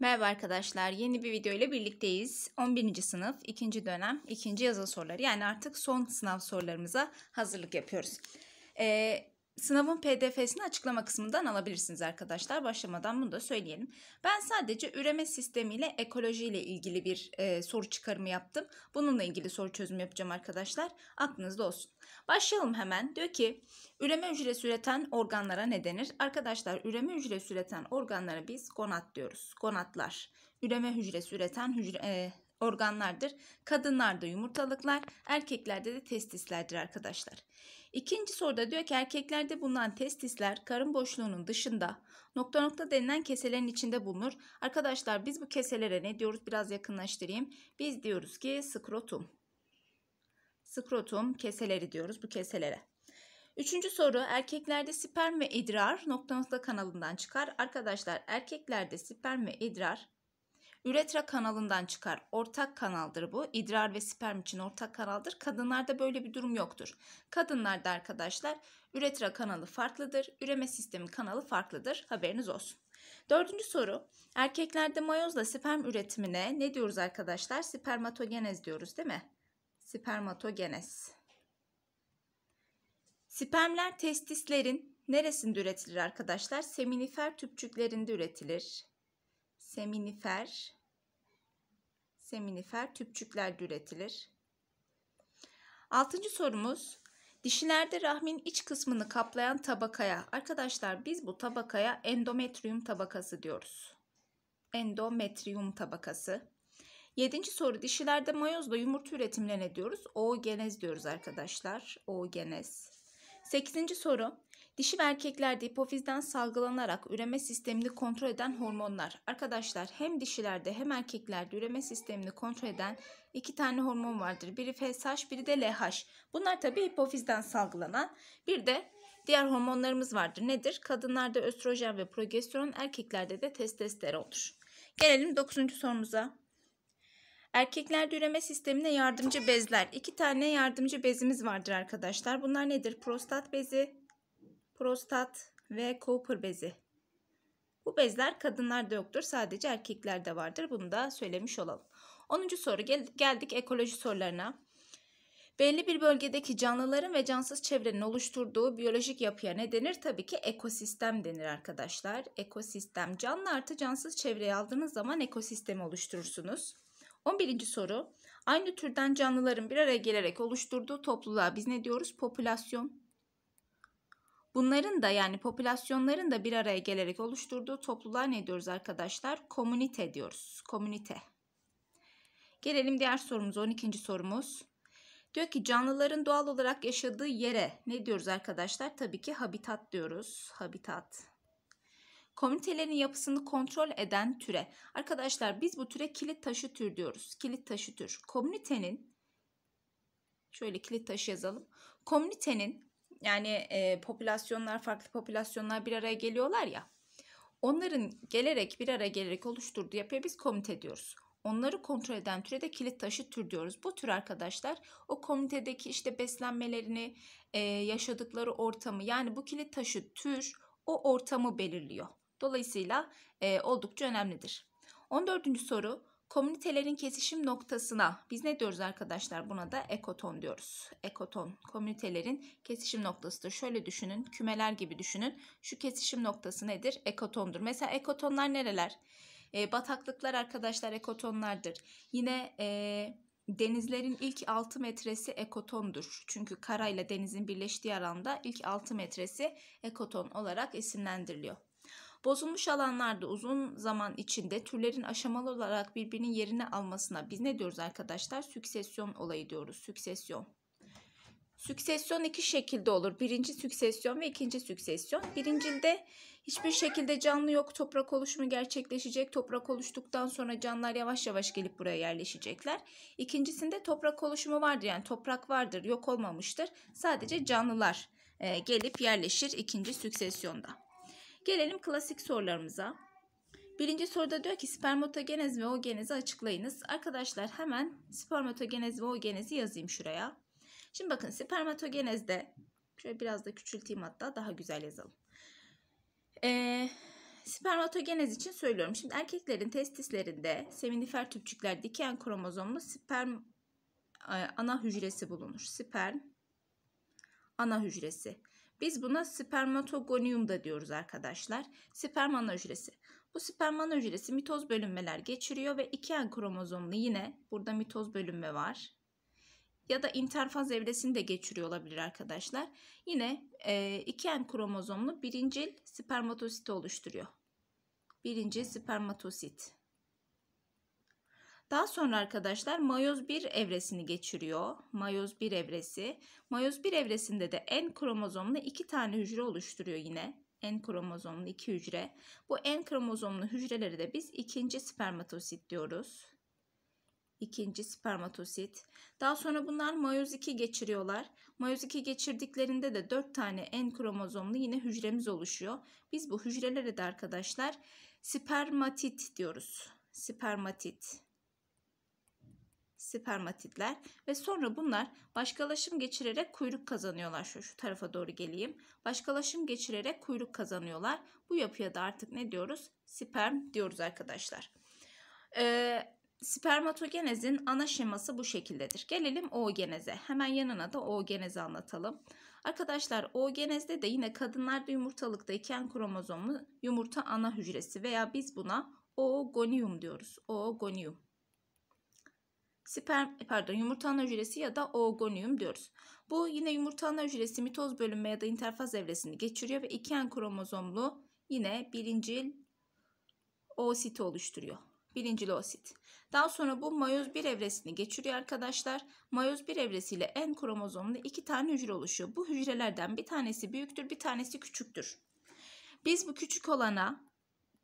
Merhaba arkadaşlar. Yeni bir video ile birlikteyiz. 11. sınıf 2. dönem 2. yazılı soruları yani artık son sınav sorularımıza hazırlık yapıyoruz. Ee, Sınavın PDF'sini açıklama kısmından alabilirsiniz arkadaşlar. Başlamadan bunu da söyleyelim. Ben sadece üreme sistemiyle ekolojiyle ilgili bir e, soru çıkarımı yaptım. Bununla ilgili soru çözümü yapacağım arkadaşlar. Aklınızda olsun. Başlayalım hemen. Diyor ki üreme hücresi üreten organlara ne denir? Arkadaşlar üreme hücresi üreten organlara biz gonat diyoruz. Gonatlar. Üreme hücresi üreten hücre, e, organlardır. Kadınlarda yumurtalıklar, erkeklerde de testislerdir arkadaşlar. İkinci soruda diyor ki erkeklerde bulunan testisler karın boşluğunun dışında nokta nokta denilen keselerin içinde bulunur. Arkadaşlar biz bu keselere ne diyoruz? Biraz yakınlaştırayım. Biz diyoruz ki skrotum. Skrotum keseleri diyoruz bu keselere. Üçüncü soru erkeklerde sperm ve idrar nokta nokta kanalından çıkar. Arkadaşlar erkeklerde sperm ve idrar Üretra kanalından çıkar. Ortak kanaldır bu. İdrar ve sperm için ortak kanaldır. Kadınlarda böyle bir durum yoktur. Kadınlarda arkadaşlar üretra kanalı farklıdır. Üreme sistemi kanalı farklıdır. Haberiniz olsun. Dördüncü soru. Erkeklerde mayozla sperm üretimine ne diyoruz arkadaşlar? Spermatogenez diyoruz değil mi? Spermatogenez. Spermler testislerin neresinde üretilir arkadaşlar? Seminifer tüpçüklerinde üretilir. Seminifer seminifer tüpçükler üretilir. Altıncı sorumuz Dişilerde rahmin iç kısmını kaplayan tabakaya. Arkadaşlar biz bu tabakaya endometrium tabakası diyoruz. Endometrium tabakası. Yedinci soru dişilerde mayozla yumurta üretimine ne diyoruz? Oogenez diyoruz arkadaşlar. Oogenez. Sekizinci soru Dişi ve erkeklerde hipofizden salgılanarak üreme sistemini kontrol eden hormonlar. Arkadaşlar hem dişilerde hem erkeklerde üreme sistemini kontrol eden iki tane hormon vardır. Biri FSH biri de LH. Bunlar tabi hipofizden salgılanan. Bir de diğer hormonlarımız vardır. Nedir? Kadınlarda östrojen ve progesteron, erkeklerde de testosteron olur. Gelelim 9. sorumuza. Erkeklerde üreme sistemine yardımcı bezler. İki tane yardımcı bezimiz vardır arkadaşlar. Bunlar nedir? Prostat bezi prostat ve Cooper bezi. Bu bezler kadınlarda yoktur sadece erkeklerde vardır bunu da söylemiş olalım. 10. soru gel geldik ekoloji sorularına. Belli bir bölgedeki canlıların ve cansız çevrenin oluşturduğu biyolojik yapıya ne denir? Tabii ki ekosistem denir arkadaşlar. Ekosistem canlı artı cansız çevreyi aldığınız zaman ekosistemi oluşturursunuz. 11. soru. Aynı türden canlıların bir araya gelerek oluşturduğu topluluğa biz ne diyoruz? Popülasyon Bunların da yani popülasyonların da bir araya gelerek oluşturduğu topluluğa ne diyoruz arkadaşlar? Komünite diyoruz. Komünite. Gelelim diğer sorumuz 12. sorumuz. Diyor ki canlıların doğal olarak yaşadığı yere ne diyoruz arkadaşlar? Tabii ki habitat diyoruz. Habitat. Komünitelerin yapısını kontrol eden türe. Arkadaşlar biz bu türe kilit taşı tür diyoruz. Kilit taşı tür. Komünitenin şöyle kilit taşı yazalım. Komünitenin yani e, popülasyonlar farklı popülasyonlar bir araya geliyorlar ya. Onların gelerek bir araya gelerek oluşturduğu yapıya biz komite diyoruz. Onları kontrol eden türe de kilit taşı tür diyoruz. Bu tür arkadaşlar o komitedeki işte beslenmelerini, e, yaşadıkları ortamı yani bu kilit taşı tür o ortamı belirliyor. Dolayısıyla e, oldukça önemlidir. 14. soru komünitelerin kesişim noktasına biz ne diyoruz arkadaşlar buna da ekoton diyoruz. Ekoton komünitelerin kesişim noktasıdır. Şöyle düşünün kümeler gibi düşünün. Şu kesişim noktası nedir? Ekotondur. Mesela ekotonlar nereler? E, bataklıklar arkadaşlar ekotonlardır. Yine e, denizlerin ilk 6 metresi ekotondur. Çünkü karayla denizin birleştiği alanda ilk 6 metresi ekoton olarak isimlendiriliyor. Bozulmuş alanlarda uzun zaman içinde türlerin aşamalı olarak birbirinin yerini almasına biz ne diyoruz arkadaşlar? Süksesyon olayı diyoruz. Süksesyon. Süksesyon iki şekilde olur. Birinci süksesyon ve ikinci süksesyon. Birincilde hiçbir şekilde canlı yok. Toprak oluşumu gerçekleşecek. Toprak oluştuktan sonra canlılar yavaş yavaş gelip buraya yerleşecekler. İkincisinde toprak oluşumu vardır. Yani toprak vardır, yok olmamıştır. Sadece canlılar e, gelip yerleşir ikinci süksesyonda. Gelelim klasik sorularımıza. Birinci soruda diyor ki spermatogenez ve oogenezi açıklayınız. Arkadaşlar hemen spermatogenez ve oogenezi yazayım şuraya. Şimdi bakın spermatogenezde şöyle biraz da küçülteyim hatta daha güzel yazalım. Ee, spermatogenez için söylüyorum. Şimdi erkeklerin testislerinde seminifer tüpçükler diken kromozomlu sperm e, ana hücresi bulunur. Sperm ana hücresi. Biz buna spermatogonium da diyoruz arkadaşlar. Sperman hücresi. Bu sperman hücresi mitoz bölünmeler geçiriyor ve iki n kromozomlu yine burada mitoz bölünme var. Ya da interfaz evresini de geçiriyor olabilir arkadaşlar. Yine e, iki n kromozomlu birincil spermatosit oluşturuyor. Birinci spermatosit. Daha sonra arkadaşlar mayoz 1 evresini geçiriyor. Mayoz 1 evresi. Mayoz 1 evresinde de en kromozomlu 2 tane hücre oluşturuyor yine. En kromozomlu 2 hücre. Bu en kromozomlu hücreleri de biz ikinci spermatosit diyoruz. İkinci spermatosit. Daha sonra bunlar mayoz 2 geçiriyorlar. Mayoz 2 geçirdiklerinde de 4 tane en kromozomlu yine hücremiz oluşuyor. Biz bu hücrelere de arkadaşlar spermatit diyoruz. Spermatit spermatitler ve sonra bunlar başkalaşım geçirerek kuyruk kazanıyorlar. Şu, şu tarafa doğru geleyim. Başkalaşım geçirerek kuyruk kazanıyorlar. Bu yapıya da artık ne diyoruz? Sperm diyoruz arkadaşlar. Ee, spermatogenezin ana şeması bu şekildedir. Gelelim oogeneze. Hemen yanına da oogenezi anlatalım. Arkadaşlar oogenezde de yine kadınlarda yumurtalıkta iken kromozomu yumurta ana hücresi veya biz buna oogonium diyoruz. Oogonium sperm e, pardon yumurta ana hücresi ya da oogonium diyoruz. Bu yine yumurta ana hücresi mitoz bölünme ya da interfaz evresini geçiriyor ve iki en kromozomlu yine birincil oosit oluşturuyor. Birincil oosit. Daha sonra bu mayoz 1 evresini geçiriyor arkadaşlar. Mayoz 1 evresiyle en kromozomlu iki tane hücre oluşuyor. Bu hücrelerden bir tanesi büyüktür, bir tanesi küçüktür. Biz bu küçük olana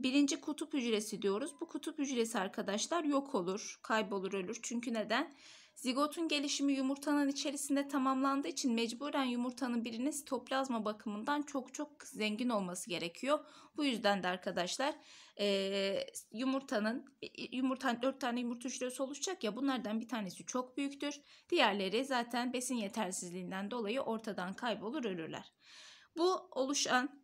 birinci kutup hücresi diyoruz. Bu kutup hücresi arkadaşlar yok olur, kaybolur, ölür. Çünkü neden? Zigotun gelişimi yumurtanın içerisinde tamamlandığı için mecburen yumurtanın birinin sitoplazma bakımından çok çok zengin olması gerekiyor. Bu yüzden de arkadaşlar e, yumurtanın e, yumurta 4 tane yumurta hücresi oluşacak ya bunlardan bir tanesi çok büyüktür. Diğerleri zaten besin yetersizliğinden dolayı ortadan kaybolur ölürler. Bu oluşan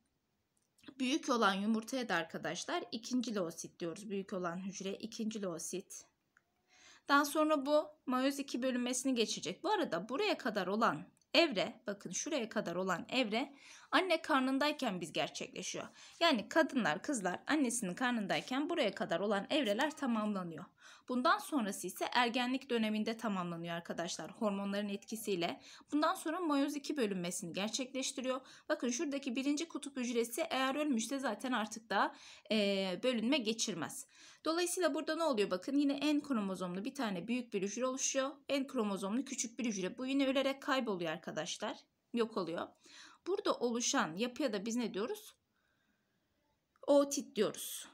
büyük olan yumurtaya da arkadaşlar ikinci loosit diyoruz. Büyük olan hücre ikinci loosit. Daha sonra bu mayoz 2 bölünmesini geçecek. Bu arada buraya kadar olan evre bakın şuraya kadar olan evre anne karnındayken biz gerçekleşiyor. Yani kadınlar, kızlar annesinin karnındayken buraya kadar olan evreler tamamlanıyor. Bundan sonrası ise ergenlik döneminde tamamlanıyor arkadaşlar hormonların etkisiyle. Bundan sonra mayoz 2 bölünmesini gerçekleştiriyor. Bakın şuradaki birinci kutup hücresi eğer ölmüşse zaten artık da e, bölünme geçirmez. Dolayısıyla burada ne oluyor bakın yine en kromozomlu bir tane büyük bir hücre oluşuyor. en kromozomlu küçük bir hücre bu yine ölerek kayboluyor arkadaşlar yok oluyor. Burada oluşan yapıya da biz ne diyoruz? Otit diyoruz.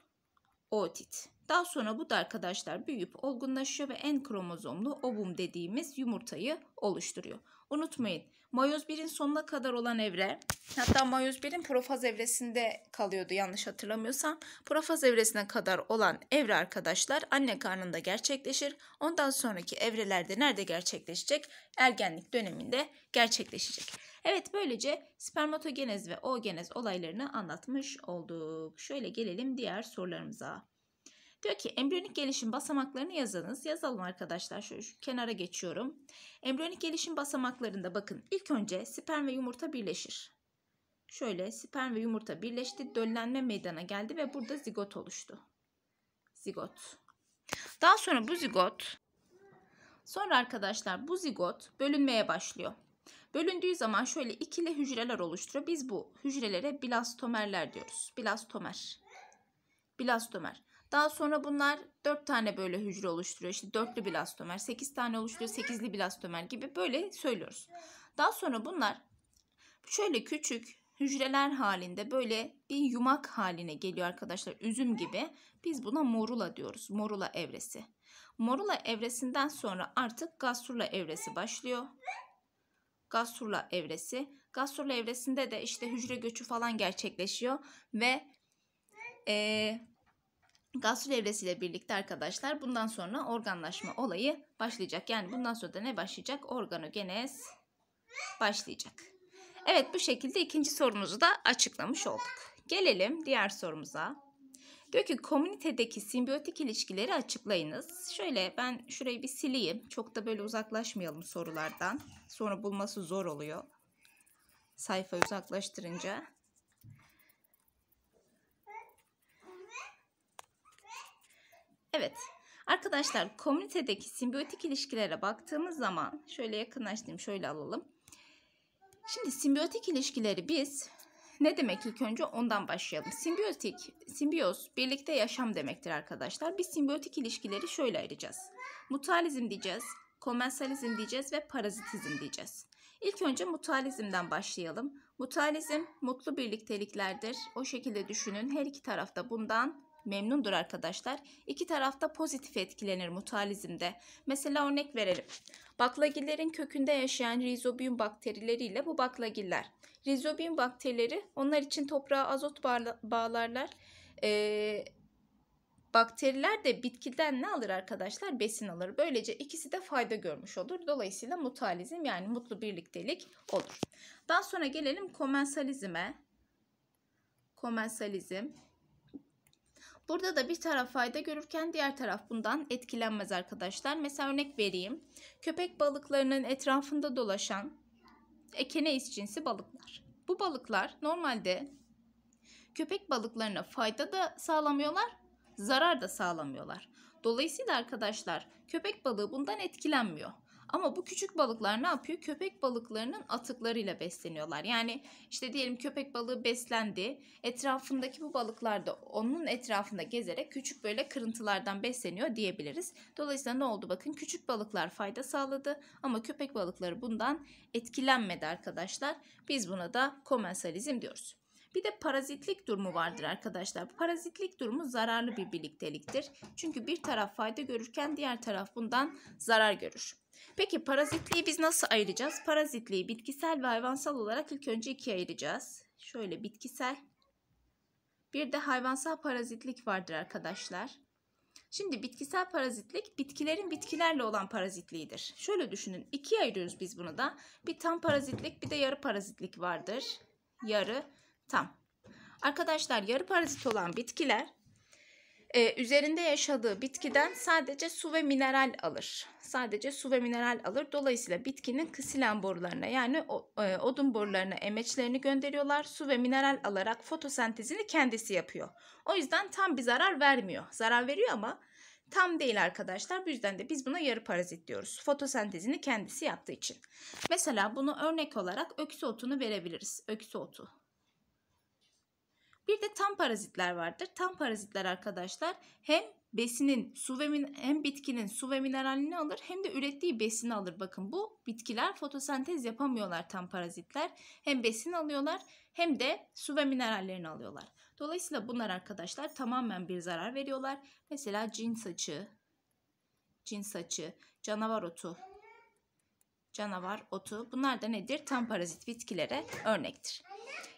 Otit. Daha sonra bu da arkadaşlar büyüyüp olgunlaşıyor ve en kromozomlu ovum dediğimiz yumurtayı oluşturuyor. Unutmayın Mayoz 1'in sonuna kadar olan evre hatta Mayoz 1'in profaz evresinde kalıyordu yanlış hatırlamıyorsam. Profaz evresine kadar olan evre arkadaşlar anne karnında gerçekleşir. Ondan sonraki evrelerde nerede gerçekleşecek? Ergenlik döneminde gerçekleşecek. Evet böylece spermatogenez ve oogenez olaylarını anlatmış olduk. Şöyle gelelim diğer sorularımıza. Diyor ki embriyonik gelişim basamaklarını yazınız. Yazalım arkadaşlar. Şöyle şu kenara geçiyorum. Embriyonik gelişim basamaklarında bakın ilk önce sperm ve yumurta birleşir. Şöyle sperm ve yumurta birleşti. Döllenme meydana geldi ve burada zigot oluştu. Zigot. Daha sonra bu zigot sonra arkadaşlar bu zigot bölünmeye başlıyor. Bölündüğü zaman şöyle ikili hücreler oluşturuyor. Biz bu hücrelere blastomerler diyoruz. Blastomer. Blastomer. Daha sonra bunlar 4 tane böyle hücre oluşturuyor. İşte dörtlü blastomer, 8 tane oluşturuyor, 8'li blastomer gibi böyle söylüyoruz. Daha sonra bunlar şöyle küçük hücreler halinde böyle bir yumak haline geliyor arkadaşlar. Üzüm gibi. Biz buna morula diyoruz. Morula evresi. Morula evresinden sonra artık gastrula evresi başlıyor. Gastrula evresi. Gastrula evresinde de işte hücre göçü falan gerçekleşiyor ve e, Gastro evresiyle birlikte arkadaşlar bundan sonra organlaşma olayı başlayacak. Yani bundan sonra da ne başlayacak? Organogenez başlayacak. Evet bu şekilde ikinci sorumuzu da açıklamış olduk. Gelelim diğer sorumuza. Diyor ki komünitedeki simbiyotik ilişkileri açıklayınız. Şöyle ben şurayı bir sileyim. Çok da böyle uzaklaşmayalım sorulardan. Sonra bulması zor oluyor. Sayfa uzaklaştırınca. Evet. Arkadaşlar komünitedeki simbiyotik ilişkilere baktığımız zaman şöyle yakınlaştırayım şöyle alalım. Şimdi simbiyotik ilişkileri biz ne demek ilk önce ondan başlayalım. Simbiyotik, simbiyoz birlikte yaşam demektir arkadaşlar. Biz simbiyotik ilişkileri şöyle ayıracağız. Mutualizm diyeceğiz, komensalizm diyeceğiz ve parazitizm diyeceğiz. İlk önce mutualizmden başlayalım. Mutualizm mutlu birlikteliklerdir. O şekilde düşünün. Her iki tarafta bundan memnundur arkadaşlar. İki tarafta pozitif etkilenir mutualizmde. Mesela örnek verelim. Baklagillerin kökünde yaşayan rizobiyum bakterileriyle bu baklagiller. Rizobiyum bakterileri onlar için toprağa azot bağlarlar. Ee, Bakteriler de bitkiden ne alır arkadaşlar? Besin alır. Böylece ikisi de fayda görmüş olur. Dolayısıyla mutualizm yani mutlu birliktelik olur. Daha sonra gelelim komensalizme. Komensalizm. Burada da bir taraf fayda görürken diğer taraf bundan etkilenmez arkadaşlar. Mesela örnek vereyim. Köpek balıklarının etrafında dolaşan ekeneis cinsi balıklar. Bu balıklar normalde köpek balıklarına fayda da sağlamıyorlar, zarar da sağlamıyorlar. Dolayısıyla arkadaşlar köpek balığı bundan etkilenmiyor. Ama bu küçük balıklar ne yapıyor? Köpek balıklarının atıklarıyla besleniyorlar. Yani işte diyelim köpek balığı beslendi. Etrafındaki bu balıklar da onun etrafında gezerek küçük böyle kırıntılardan besleniyor diyebiliriz. Dolayısıyla ne oldu bakın küçük balıklar fayda sağladı ama köpek balıkları bundan etkilenmedi arkadaşlar. Biz buna da komensalizm diyoruz. Bir de parazitlik durumu vardır arkadaşlar. Parazitlik durumu zararlı bir birlikteliktir. Çünkü bir taraf fayda görürken diğer taraf bundan zarar görür. Peki parazitliği biz nasıl ayıracağız? Parazitliği bitkisel ve hayvansal olarak ilk önce ikiye ayıracağız. Şöyle bitkisel. Bir de hayvansal parazitlik vardır arkadaşlar. Şimdi bitkisel parazitlik bitkilerin bitkilerle olan parazitliğidir. Şöyle düşünün ikiye ayırıyoruz biz bunu da. Bir tam parazitlik bir de yarı parazitlik vardır. Yarı Tam. Arkadaşlar yarı parazit olan bitkiler e, üzerinde yaşadığı bitkiden sadece su ve mineral alır. Sadece su ve mineral alır. Dolayısıyla bitkinin kısilen borularına yani o, e, odun borularına emeçlerini gönderiyorlar. Su ve mineral alarak fotosentezini kendisi yapıyor. O yüzden tam bir zarar vermiyor. Zarar veriyor ama tam değil arkadaşlar. Bu yüzden de biz buna yarı parazit diyoruz. Fotosentezini kendisi yaptığı için. Mesela bunu örnek olarak öksü otunu verebiliriz. Öksü otu. Bir de tam parazitler vardır. Tam parazitler arkadaşlar hem besinin su ve min hem bitkinin su ve mineralini alır hem de ürettiği besini alır. Bakın bu bitkiler fotosentez yapamıyorlar tam parazitler. Hem besin alıyorlar hem de su ve minerallerini alıyorlar. Dolayısıyla bunlar arkadaşlar tamamen bir zarar veriyorlar. Mesela cin saçı, cin saçı, canavar otu, canavar otu bunlar da nedir? Tam parazit bitkilere örnektir.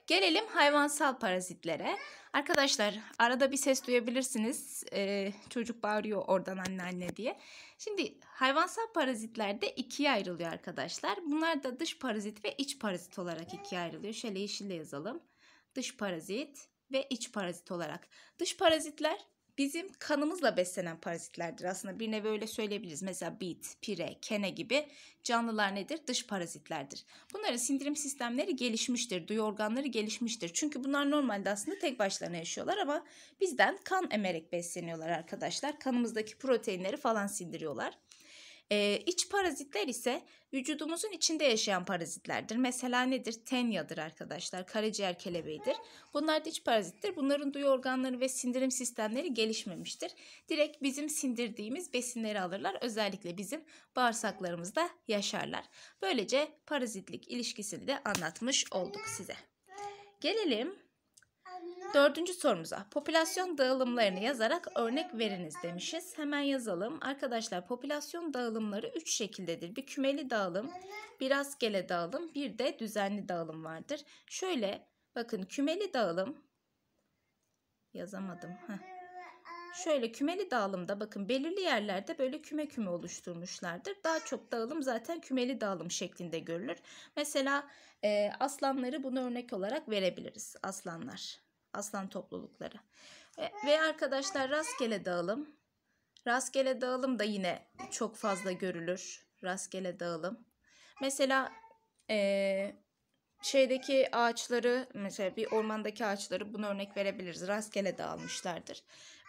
Gelelim hayvansal parazitlere. Arkadaşlar arada bir ses duyabilirsiniz. Ee, çocuk bağırıyor oradan anneanne diye. Şimdi hayvansal parazitler de ikiye ayrılıyor arkadaşlar. Bunlar da dış parazit ve iç parazit olarak ikiye ayrılıyor. Şöyle yeşille yazalım. Dış parazit ve iç parazit olarak. Dış parazitler bizim kanımızla beslenen parazitlerdir aslında. Bir nevi öyle söyleyebiliriz. Mesela bit, pire, kene gibi canlılar nedir? Dış parazitlerdir. Bunların sindirim sistemleri gelişmiştir. Duyu organları gelişmiştir. Çünkü bunlar normalde aslında tek başlarına yaşıyorlar ama bizden kan emerek besleniyorlar arkadaşlar. Kanımızdaki proteinleri falan sindiriyorlar. E, iç parazitler ise vücudumuzun içinde yaşayan parazitlerdir. Mesela nedir? Tenyadır arkadaşlar, karaciğer kelebeğidir. Bunlar da iç parazittir. Bunların duyu organları ve sindirim sistemleri gelişmemiştir. Direkt bizim sindirdiğimiz besinleri alırlar. Özellikle bizim bağırsaklarımızda yaşarlar. Böylece parazitlik ilişkisini de anlatmış olduk size. Gelelim Dördüncü sorumuza popülasyon dağılımlarını yazarak örnek veriniz demişiz. Hemen yazalım. Arkadaşlar popülasyon dağılımları üç şekildedir. Bir kümeli dağılım, bir rastgele dağılım, bir de düzenli dağılım vardır. Şöyle bakın kümeli dağılım yazamadım. Heh. Şöyle kümeli dağılımda bakın belirli yerlerde böyle küme küme oluşturmuşlardır. Daha çok dağılım zaten kümeli dağılım şeklinde görülür. Mesela e, aslanları bunu örnek olarak verebiliriz. Aslanlar aslan toplulukları. Ve, ve arkadaşlar rastgele dağılım. Rastgele dağılım da yine çok fazla görülür. Rastgele dağılım. Mesela e, şeydeki ağaçları mesela bir ormandaki ağaçları bunu örnek verebiliriz. Rastgele dağılmışlardır.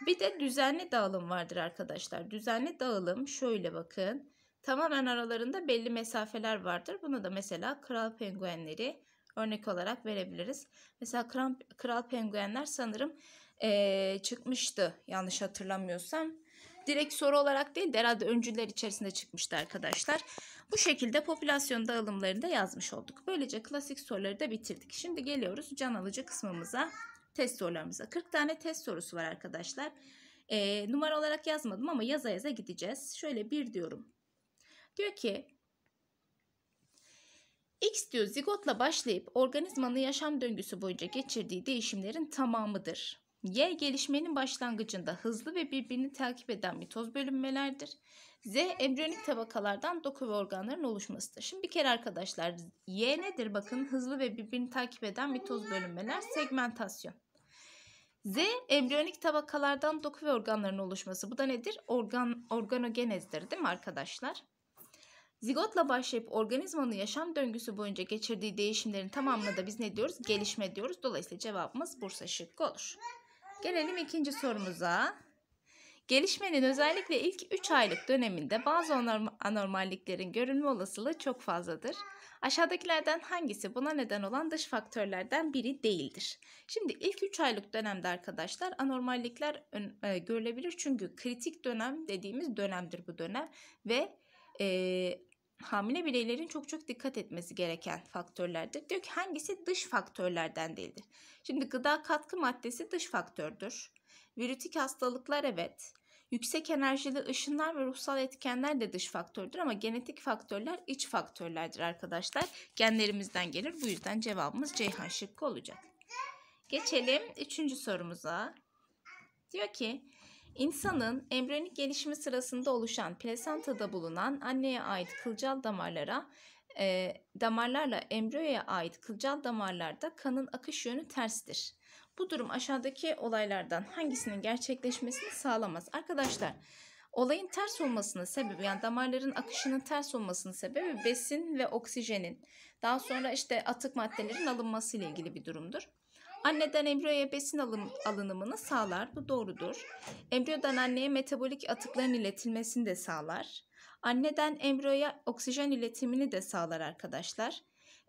Bir de düzenli dağılım vardır arkadaşlar. Düzenli dağılım şöyle bakın. Tamamen aralarında belli mesafeler vardır. Bunu da mesela kral penguenleri örnek olarak verebiliriz. Mesela Kral, Kral Penguenler sanırım ee, çıkmıştı yanlış hatırlamıyorsam. Direkt soru olarak değil de herhalde öncüler içerisinde çıkmıştı arkadaşlar. Bu şekilde popülasyon dağılımlarını da yazmış olduk. Böylece klasik soruları da bitirdik. Şimdi geliyoruz can alıcı kısmımıza. Test sorularımıza. 40 tane test sorusu var arkadaşlar. E, numara olarak yazmadım ama yaza yaza gideceğiz. Şöyle bir diyorum. Diyor ki X diyor zigotla başlayıp organizmanın yaşam döngüsü boyunca geçirdiği değişimlerin tamamıdır. Y gelişmenin başlangıcında hızlı ve birbirini takip eden mitoz bölünmelerdir. Z embriyonik tabakalardan doku ve organların oluşmasıdır. Şimdi bir kere arkadaşlar Y nedir? Bakın hızlı ve birbirini takip eden mitoz bölünmeler segmentasyon. Z embriyonik tabakalardan doku ve organların oluşması. Bu da nedir? Organ organogenezdir değil mi arkadaşlar? Zigotla başlayıp organizmanın yaşam döngüsü boyunca geçirdiği değişimlerin tamamına da biz ne diyoruz? Gelişme diyoruz. Dolayısıyla cevabımız Bursa şıkkı olur. Gelelim ikinci sorumuza. Gelişmenin özellikle ilk 3 aylık döneminde bazı anormalliklerin görünme olasılığı çok fazladır. Aşağıdakilerden hangisi buna neden olan dış faktörlerden biri değildir? Şimdi ilk 3 aylık dönemde arkadaşlar anormallikler e, görülebilir çünkü kritik dönem dediğimiz dönemdir bu dönem ve e, hamile bireylerin çok çok dikkat etmesi gereken faktörlerdir. Diyor ki hangisi dış faktörlerden değildir? Şimdi gıda katkı maddesi dış faktördür. Virütik hastalıklar evet. Yüksek enerjili ışınlar ve ruhsal etkenler de dış faktördür ama genetik faktörler iç faktörlerdir arkadaşlar. Genlerimizden gelir. Bu yüzden cevabımız Ceyhan şıkkı olacak. Geçelim üçüncü sorumuza. Diyor ki İnsanın embriyonik gelişimi sırasında oluşan plasentada bulunan anneye ait kılcal damarlara e, damarlarla embriyoya ait kılcal damarlarda kanın akış yönü terstir. Bu durum aşağıdaki olaylardan hangisinin gerçekleşmesini sağlamaz? Arkadaşlar olayın ters olmasının sebebi yani damarların akışının ters olmasının sebebi besin ve oksijenin daha sonra işte atık maddelerin alınması ile ilgili bir durumdur. Anneden embriyoya besin alım, alınımını sağlar. Bu doğrudur. Embriyodan anneye metabolik atıkların iletilmesini de sağlar. Anneden embriyoya oksijen iletimini de sağlar arkadaşlar.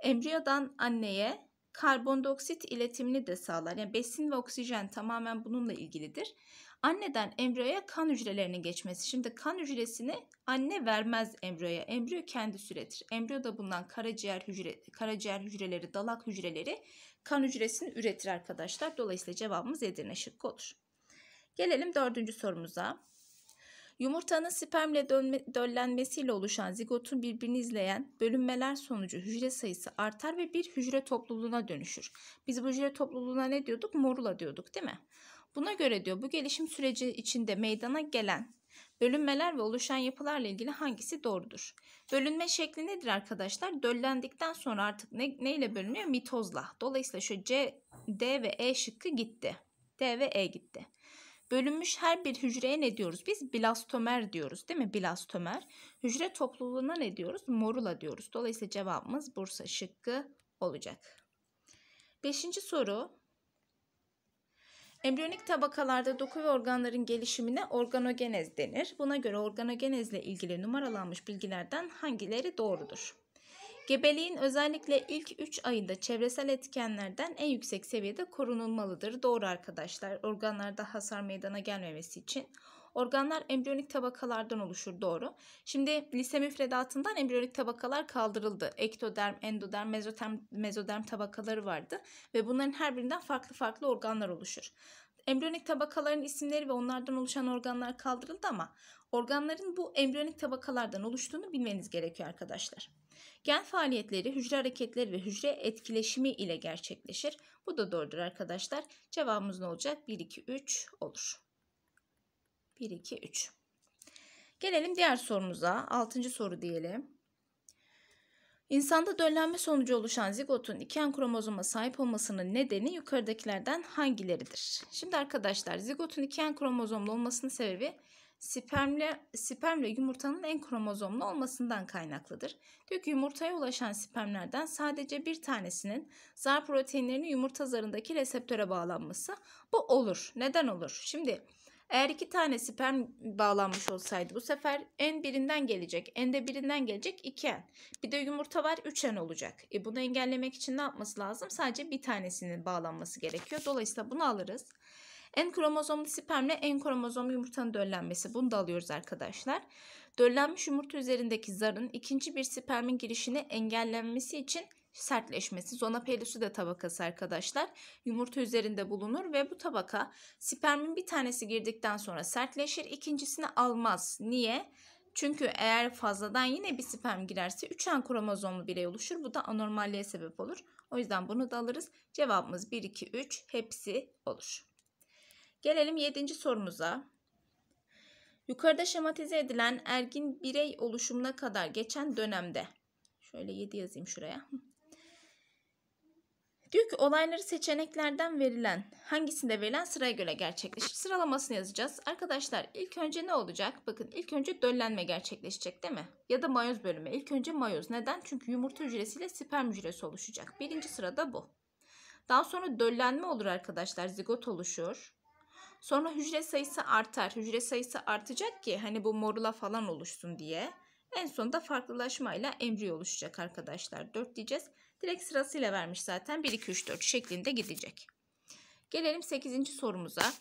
Embriyodan anneye karbondioksit iletimini de sağlar. Yani besin ve oksijen tamamen bununla ilgilidir. Anneden embriyoya kan hücrelerinin geçmesi. Şimdi kan hücresini anne vermez embriyoya. Embriyo kendi üretir. da bulunan karaciğer, hücre, karaciğer hücreleri, dalak hücreleri kan hücresini üretir arkadaşlar. Dolayısıyla cevabımız Edirne şıkkı olur. Gelelim dördüncü sorumuza. Yumurtanın spermle döllenmesiyle oluşan zigotun birbirini izleyen bölünmeler sonucu hücre sayısı artar ve bir hücre topluluğuna dönüşür. Biz bu hücre topluluğuna ne diyorduk? Morula diyorduk değil mi? Buna göre diyor bu gelişim süreci içinde meydana gelen bölünmeler ve oluşan yapılarla ilgili hangisi doğrudur? Bölünme şekli nedir arkadaşlar? Döllendikten sonra artık ne, neyle bölünüyor? Mitozla. Dolayısıyla şu C, D ve E şıkkı gitti. D ve E gitti. Bölünmüş her bir hücreye ne diyoruz? Biz blastomer diyoruz değil mi? Blastomer. Hücre topluluğuna ne diyoruz? Morula diyoruz. Dolayısıyla cevabımız Bursa şıkkı olacak. Beşinci soru Embriyonik tabakalarda doku ve organların gelişimine organogenez denir. Buna göre organogenezle ilgili numaralanmış bilgilerden hangileri doğrudur? Gebeliğin özellikle ilk 3 ayında çevresel etkenlerden en yüksek seviyede korunulmalıdır. Doğru arkadaşlar. Organlarda hasar meydana gelmemesi için Organlar embriyonik tabakalardan oluşur doğru. Şimdi lise müfredatından embriyonik tabakalar kaldırıldı. Ektoderm, endoderm, mezoderm, mezoderm tabakaları vardı ve bunların her birinden farklı farklı organlar oluşur. Embriyonik tabakaların isimleri ve onlardan oluşan organlar kaldırıldı ama organların bu embriyonik tabakalardan oluştuğunu bilmeniz gerekiyor arkadaşlar. Gen faaliyetleri hücre hareketleri ve hücre etkileşimi ile gerçekleşir. Bu da doğrudur arkadaşlar. Cevabımız ne olacak? 1, 2, 3 olur. 1, 2, 3. Gelelim diğer sorumuza. 6. soru diyelim. İnsanda döllenme sonucu oluşan zigotun iken kromozoma sahip olmasının nedeni yukarıdakilerden hangileridir? Şimdi arkadaşlar zigotun iken kromozomlu olmasının sebebi spermle, spermle yumurtanın en kromozomlu olmasından kaynaklıdır. Çünkü yumurtaya ulaşan spermlerden sadece bir tanesinin zar proteinlerini yumurta zarındaki reseptöre bağlanması bu olur. Neden olur? Şimdi eğer iki tane sperm bağlanmış olsaydı bu sefer en birinden gelecek, en de birinden gelecek iki en. Bir de yumurta var üç en olacak. E bunu engellemek için ne yapması lazım? Sadece bir tanesinin bağlanması gerekiyor. Dolayısıyla bunu alırız. En kromozomlu spermle en kromozom yumurtanın döllenmesi. Bunu da alıyoruz arkadaşlar. Döllenmiş yumurta üzerindeki zarın ikinci bir spermin girişini engellenmesi için sertleşmesi. Zona pellusu da tabakası arkadaşlar. Yumurta üzerinde bulunur ve bu tabaka spermin bir tanesi girdikten sonra sertleşir. ikincisini almaz. Niye? Çünkü eğer fazladan yine bir sperm girerse 3'en kromozomlu birey oluşur. Bu da anormalliğe sebep olur. O yüzden bunu da alırız. Cevabımız 1, 2, 3 hepsi olur. Gelelim 7. sorumuza. Yukarıda şematize edilen ergin birey oluşumuna kadar geçen dönemde şöyle 7 yazayım şuraya. Diyor ki olayları seçeneklerden verilen hangisinde verilen sıraya göre gerçekleşir. Sıralamasını yazacağız. Arkadaşlar ilk önce ne olacak? Bakın ilk önce döllenme gerçekleşecek değil mi? Ya da mayoz bölümü. İlk önce mayoz. Neden? Çünkü yumurta hücresiyle sperm hücresi oluşacak. Birinci sırada bu. Daha sonra döllenme olur arkadaşlar. Zigot oluşur. Sonra hücre sayısı artar. Hücre sayısı artacak ki hani bu morula falan oluşsun diye. En sonunda farklılaşmayla embriyo oluşacak arkadaşlar. 4 diyeceğiz. Direkt sırasıyla vermiş zaten 1, 2, 3, 4 şeklinde gidecek. Gelelim 8. sorumuza.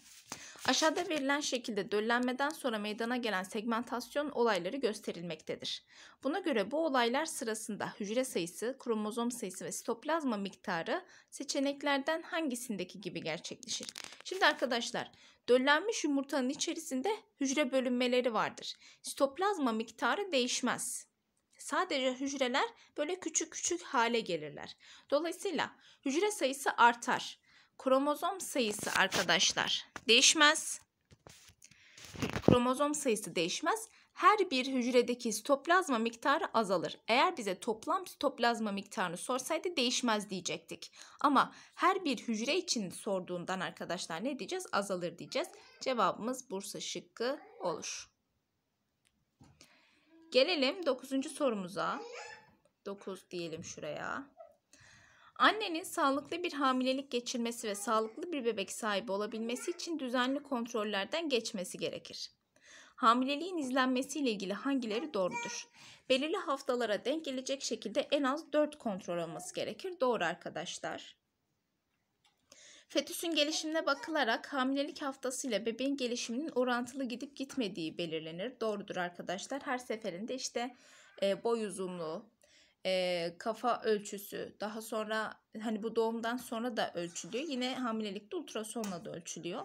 Aşağıda verilen şekilde döllenmeden sonra meydana gelen segmentasyon olayları gösterilmektedir. Buna göre bu olaylar sırasında hücre sayısı, kromozom sayısı ve sitoplazma miktarı seçeneklerden hangisindeki gibi gerçekleşir? Şimdi arkadaşlar döllenmiş yumurtanın içerisinde hücre bölünmeleri vardır. Sitoplazma miktarı değişmez. Sadece hücreler böyle küçük küçük hale gelirler. Dolayısıyla hücre sayısı artar. Kromozom sayısı arkadaşlar değişmez. Kromozom sayısı değişmez her bir hücredeki sitoplazma miktarı azalır. Eğer bize toplam sitoplazma miktarını sorsaydı değişmez diyecektik. Ama her bir hücre için sorduğundan arkadaşlar ne diyeceğiz? Azalır diyeceğiz. Cevabımız Bursa şıkkı olur. Gelelim 9. sorumuza. 9 diyelim şuraya. Annenin sağlıklı bir hamilelik geçirmesi ve sağlıklı bir bebek sahibi olabilmesi için düzenli kontrollerden geçmesi gerekir. Hamileliğin izlenmesiyle ilgili hangileri doğrudur? Belirli haftalara denk gelecek şekilde en az 4 kontrol olması gerekir. Doğru arkadaşlar. Fetüsün gelişimine bakılarak hamilelik haftasıyla bebeğin gelişiminin orantılı gidip gitmediği belirlenir. Doğrudur arkadaşlar. Her seferinde işte e, boy uzunluğu, e, kafa ölçüsü, daha sonra hani bu doğumdan sonra da ölçülüyor. Yine hamilelikte ultrasonla da ölçülüyor.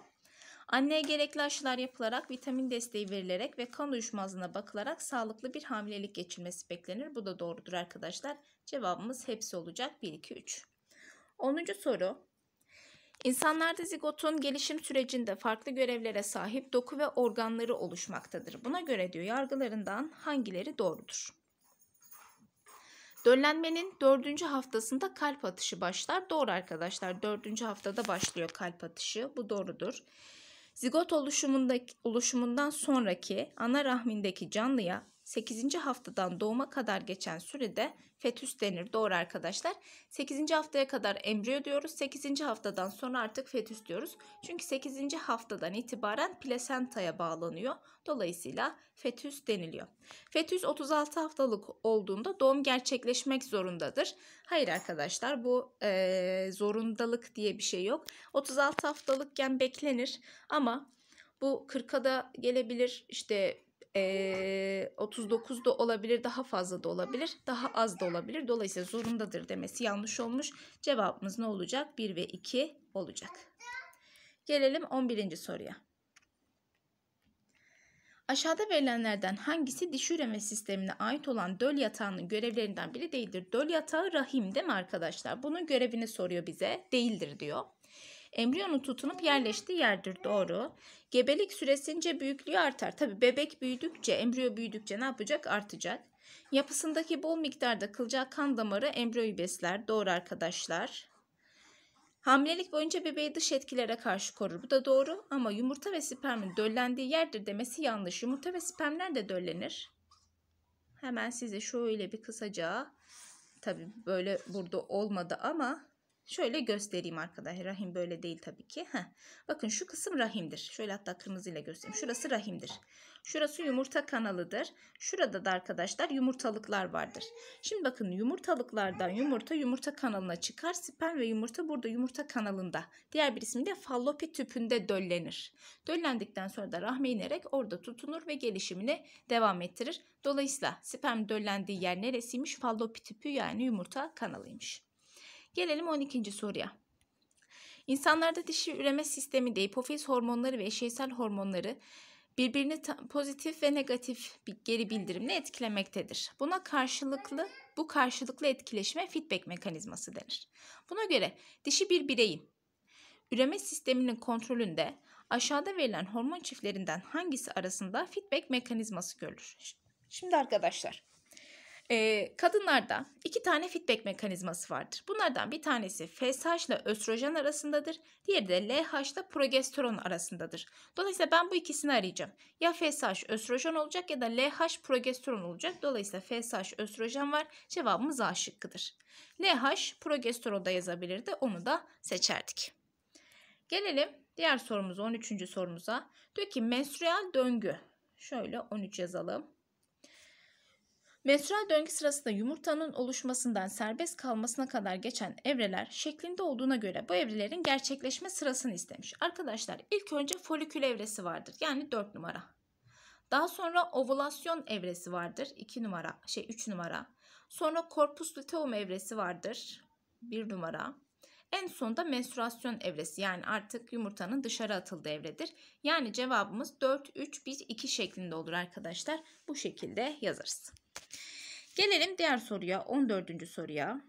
Anneye gerekli aşılar yapılarak, vitamin desteği verilerek ve kan uyuşmazlığına bakılarak sağlıklı bir hamilelik geçirmesi beklenir. Bu da doğrudur arkadaşlar. Cevabımız hepsi olacak. 1, 2, 3. 10. soru. İnsanlarda zigotun gelişim sürecinde farklı görevlere sahip doku ve organları oluşmaktadır. Buna göre diyor yargılarından hangileri doğrudur? Döllenmenin dördüncü haftasında kalp atışı başlar. Doğru arkadaşlar dördüncü haftada başlıyor kalp atışı. Bu doğrudur. Zigot oluşumundaki, oluşumundan sonraki ana rahmindeki canlıya 8. haftadan doğuma kadar geçen sürede fetüs denir. Doğru arkadaşlar. 8. haftaya kadar embriyo diyoruz. 8. haftadan sonra artık fetüs diyoruz. Çünkü 8. haftadan itibaren plasentaya bağlanıyor. Dolayısıyla fetüs deniliyor. Fetüs 36 haftalık olduğunda doğum gerçekleşmek zorundadır. Hayır arkadaşlar bu e, zorundalık diye bir şey yok. 36 haftalıkken beklenir ama bu 40'a da gelebilir işte e, 39 da olabilir, daha fazla da olabilir, daha az da olabilir. Dolayısıyla zorundadır demesi yanlış olmuş. Cevabımız ne olacak? 1 ve 2 olacak. Gelelim 11. soruya. Aşağıda verilenlerden hangisi diş üreme sistemine ait olan döl yatağının görevlerinden biri değildir? Döl yatağı rahim değil mi arkadaşlar? Bunun görevini soruyor bize. Değildir diyor. Embriyonun tutunup yerleştiği yerdir doğru. Gebelik süresince büyüklüğü artar. Tabi bebek büyüdükçe, embriyo büyüdükçe ne yapacak? Artacak. Yapısındaki bol miktarda kılcal kan damarı embriyoyu besler. Doğru arkadaşlar. Hamilelik boyunca bebeği dış etkilere karşı korur. Bu da doğru ama yumurta ve spermin döllendiği yerdir demesi yanlış. Yumurta ve spermler de döllenir. Hemen size şöyle bir kısaca tabi böyle burada olmadı ama Şöyle göstereyim arkadaşlar. Rahim böyle değil tabii ki. Heh. Bakın şu kısım rahimdir. Şöyle hatta kırmızıyla göstereyim. Şurası rahimdir. Şurası yumurta kanalıdır. Şurada da arkadaşlar yumurtalıklar vardır. Şimdi bakın yumurtalıklardan yumurta yumurta kanalına çıkar. Sperm ve yumurta burada yumurta kanalında. Diğer bir ismi de fallopi tüpünde döllenir. Döllendikten sonra da rahme inerek orada tutunur ve gelişimini devam ettirir. Dolayısıyla sperm döllendiği yer neresiymiş? Fallopi tüpü yani yumurta kanalıymış. Gelelim 12. soruya. İnsanlarda dişi üreme sistemi de hipofiz hormonları ve eşeysel hormonları birbirini pozitif ve negatif bir geri bildirimle etkilemektedir. Buna karşılıklı bu karşılıklı etkileşime feedback mekanizması denir. Buna göre dişi bir bireyin üreme sisteminin kontrolünde aşağıda verilen hormon çiftlerinden hangisi arasında feedback mekanizması görülür? Şimdi arkadaşlar e, kadınlarda iki tane feedback mekanizması vardır. Bunlardan bir tanesi FSH ile östrojen arasındadır. Diğeri de LH ile progesteron arasındadır. Dolayısıyla ben bu ikisini arayacağım. Ya FSH östrojen olacak ya da LH progesteron olacak. Dolayısıyla FSH östrojen var. Cevabımız A şıkkıdır. LH progesteron da yazabilirdi. Onu da seçerdik. Gelelim diğer sorumuza 13. sorumuza. Diyor ki menstrüel döngü. Şöyle 13 yazalım. Menstrual döngü sırasında yumurtanın oluşmasından serbest kalmasına kadar geçen evreler şeklinde olduğuna göre bu evrelerin gerçekleşme sırasını istemiş. Arkadaşlar ilk önce folikül evresi vardır. Yani 4 numara. Daha sonra ovulasyon evresi vardır. 2 numara, şey 3 numara. Sonra korpus luteum evresi vardır. 1 numara. En sonda menstruasyon evresi yani artık yumurtanın dışarı atıldığı evredir. Yani cevabımız 4, 3, 1, 2 şeklinde olur arkadaşlar. Bu şekilde yazarız. Gelelim diğer soruya 14. soruya.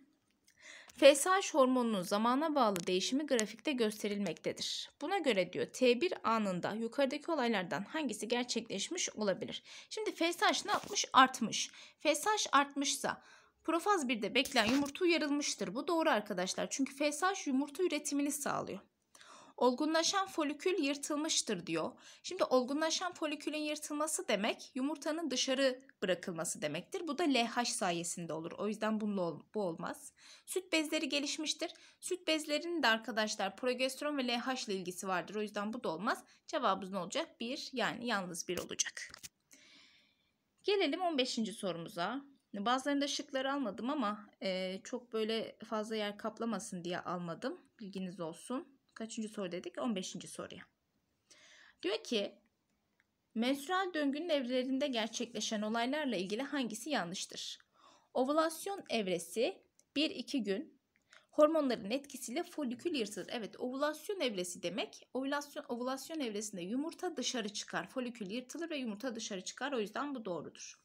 FSH hormonunun zamana bağlı değişimi grafikte gösterilmektedir. Buna göre diyor T1 anında yukarıdaki olaylardan hangisi gerçekleşmiş olabilir? Şimdi FSH ne yapmış? Artmış. FSH artmışsa profaz 1'de bekleyen yumurta uyarılmıştır. Bu doğru arkadaşlar çünkü FSH yumurta üretimini sağlıyor olgunlaşan folikül yırtılmıştır diyor. Şimdi olgunlaşan folikülün yırtılması demek yumurtanın dışarı bırakılması demektir. Bu da LH sayesinde olur. O yüzden bununla bu olmaz. Süt bezleri gelişmiştir. Süt bezlerinin de arkadaşlar progesteron ve LH ile ilgisi vardır. O yüzden bu da olmaz. Cevabımız ne olacak? 1 yani yalnız 1 olacak. Gelelim 15. sorumuza. Bazılarında şıkları almadım ama e, çok böyle fazla yer kaplamasın diye almadım. Bilginiz olsun. Kaçıncı soru dedik? 15. soruya. Diyor ki menstrual döngünün evrelerinde gerçekleşen olaylarla ilgili hangisi yanlıştır? Ovulasyon evresi 1-2 gün hormonların etkisiyle folikül yırtılır. Evet ovulasyon evresi demek Ovulasyon ovulasyon evresinde yumurta dışarı çıkar. Folikül yırtılır ve yumurta dışarı çıkar. O yüzden bu doğrudur.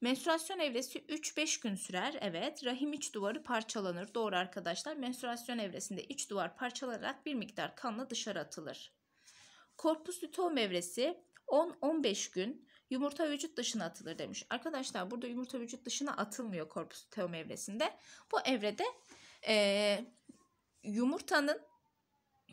Menstruasyon evresi 3-5 gün sürer. Evet rahim iç duvarı parçalanır. Doğru arkadaşlar menstruasyon evresinde iç duvar parçalanarak bir miktar kanla dışarı atılır. Korpus luteum evresi 10-15 gün yumurta vücut dışına atılır demiş. Arkadaşlar burada yumurta vücut dışına atılmıyor korpus luteum evresinde. Bu evrede e, yumurtanın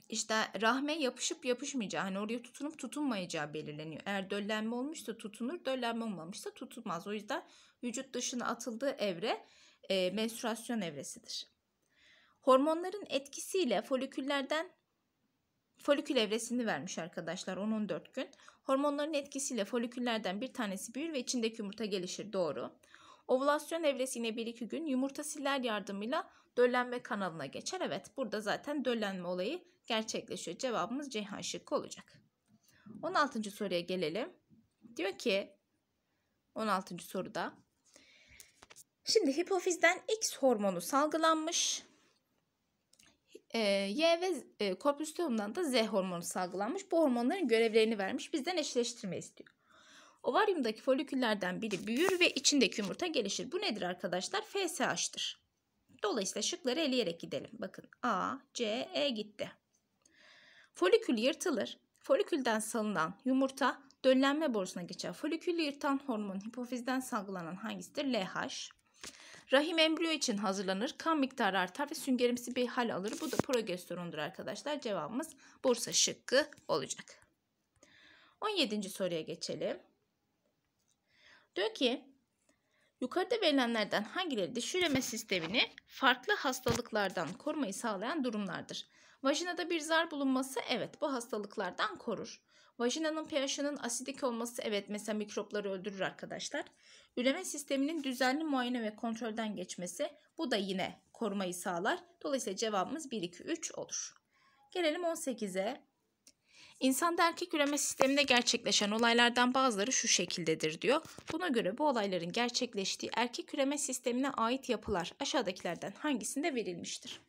işte rahme yapışıp yapışmayacağı hani oraya tutunup tutunmayacağı belirleniyor. Eğer döllenme olmuşsa tutunur, döllenme olmamışsa tutunmaz. O yüzden vücut dışına atıldığı evre e, menstruasyon evresidir. Hormonların etkisiyle foliküllerden folikül evresini vermiş arkadaşlar 10-14 gün. Hormonların etkisiyle foliküllerden bir tanesi büyür ve içindeki yumurta gelişir doğru. Ovulasyon evresine yine 1-2 gün yumurta siller yardımıyla döllenme kanalına geçer. Evet burada zaten döllenme olayı gerçekleşiyor. Cevabımız Ceyhan şıkkı olacak. 16. soruya gelelim. Diyor ki 16. soruda Şimdi hipofizden X hormonu salgılanmış. Ee, y ve e, korpüstolumdan da Z hormonu salgılanmış. Bu hormonların görevlerini vermiş. Bizden eşleştirme istiyor. Ovaryumdaki foliküllerden biri büyür ve içindeki yumurta gelişir. Bu nedir arkadaşlar? FSH'tır. Dolayısıyla şıkları eleyerek gidelim. Bakın A, C, E gitti. Folikül yırtılır. Folikülden salınan yumurta döllenme borusuna geçer. Folikül yırtan hormon hipofizden salgılanan hangisidir? LH. Rahim embriyo için hazırlanır. Kan miktarı artar ve süngerimsi bir hal alır. Bu da progesterondur arkadaşlar. Cevabımız Bursa şıkkı olacak. 17. soruya geçelim. Diyor ki yukarıda verilenlerden hangileri diş sistemini farklı hastalıklardan korumayı sağlayan durumlardır? Vajinada bir zar bulunması evet bu hastalıklardan korur. Vajinanın pH'ının asidik olması evet mesela mikropları öldürür arkadaşlar. Üreme sisteminin düzenli muayene ve kontrolden geçmesi bu da yine korumayı sağlar. Dolayısıyla cevabımız 1 2 3 olur. Gelelim 18'e. İnsanda erkek üreme sisteminde gerçekleşen olaylardan bazıları şu şekildedir diyor. Buna göre bu olayların gerçekleştiği erkek üreme sistemine ait yapılar aşağıdakilerden hangisinde verilmiştir?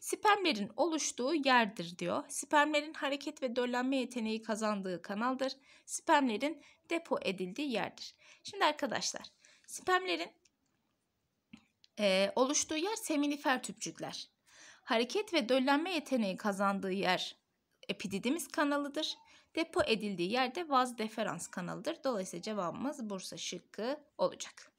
Spermlerin oluştuğu yerdir diyor. Spermlerin hareket ve döllenme yeteneği kazandığı kanaldır. Spermlerin depo edildiği yerdir. Şimdi arkadaşlar spermlerin e, oluştuğu yer seminifer tüpçükler. Hareket ve döllenme yeteneği kazandığı yer epididimiz kanalıdır. Depo edildiği yerde vaz deferans kanalıdır. Dolayısıyla cevabımız Bursa şıkkı olacak.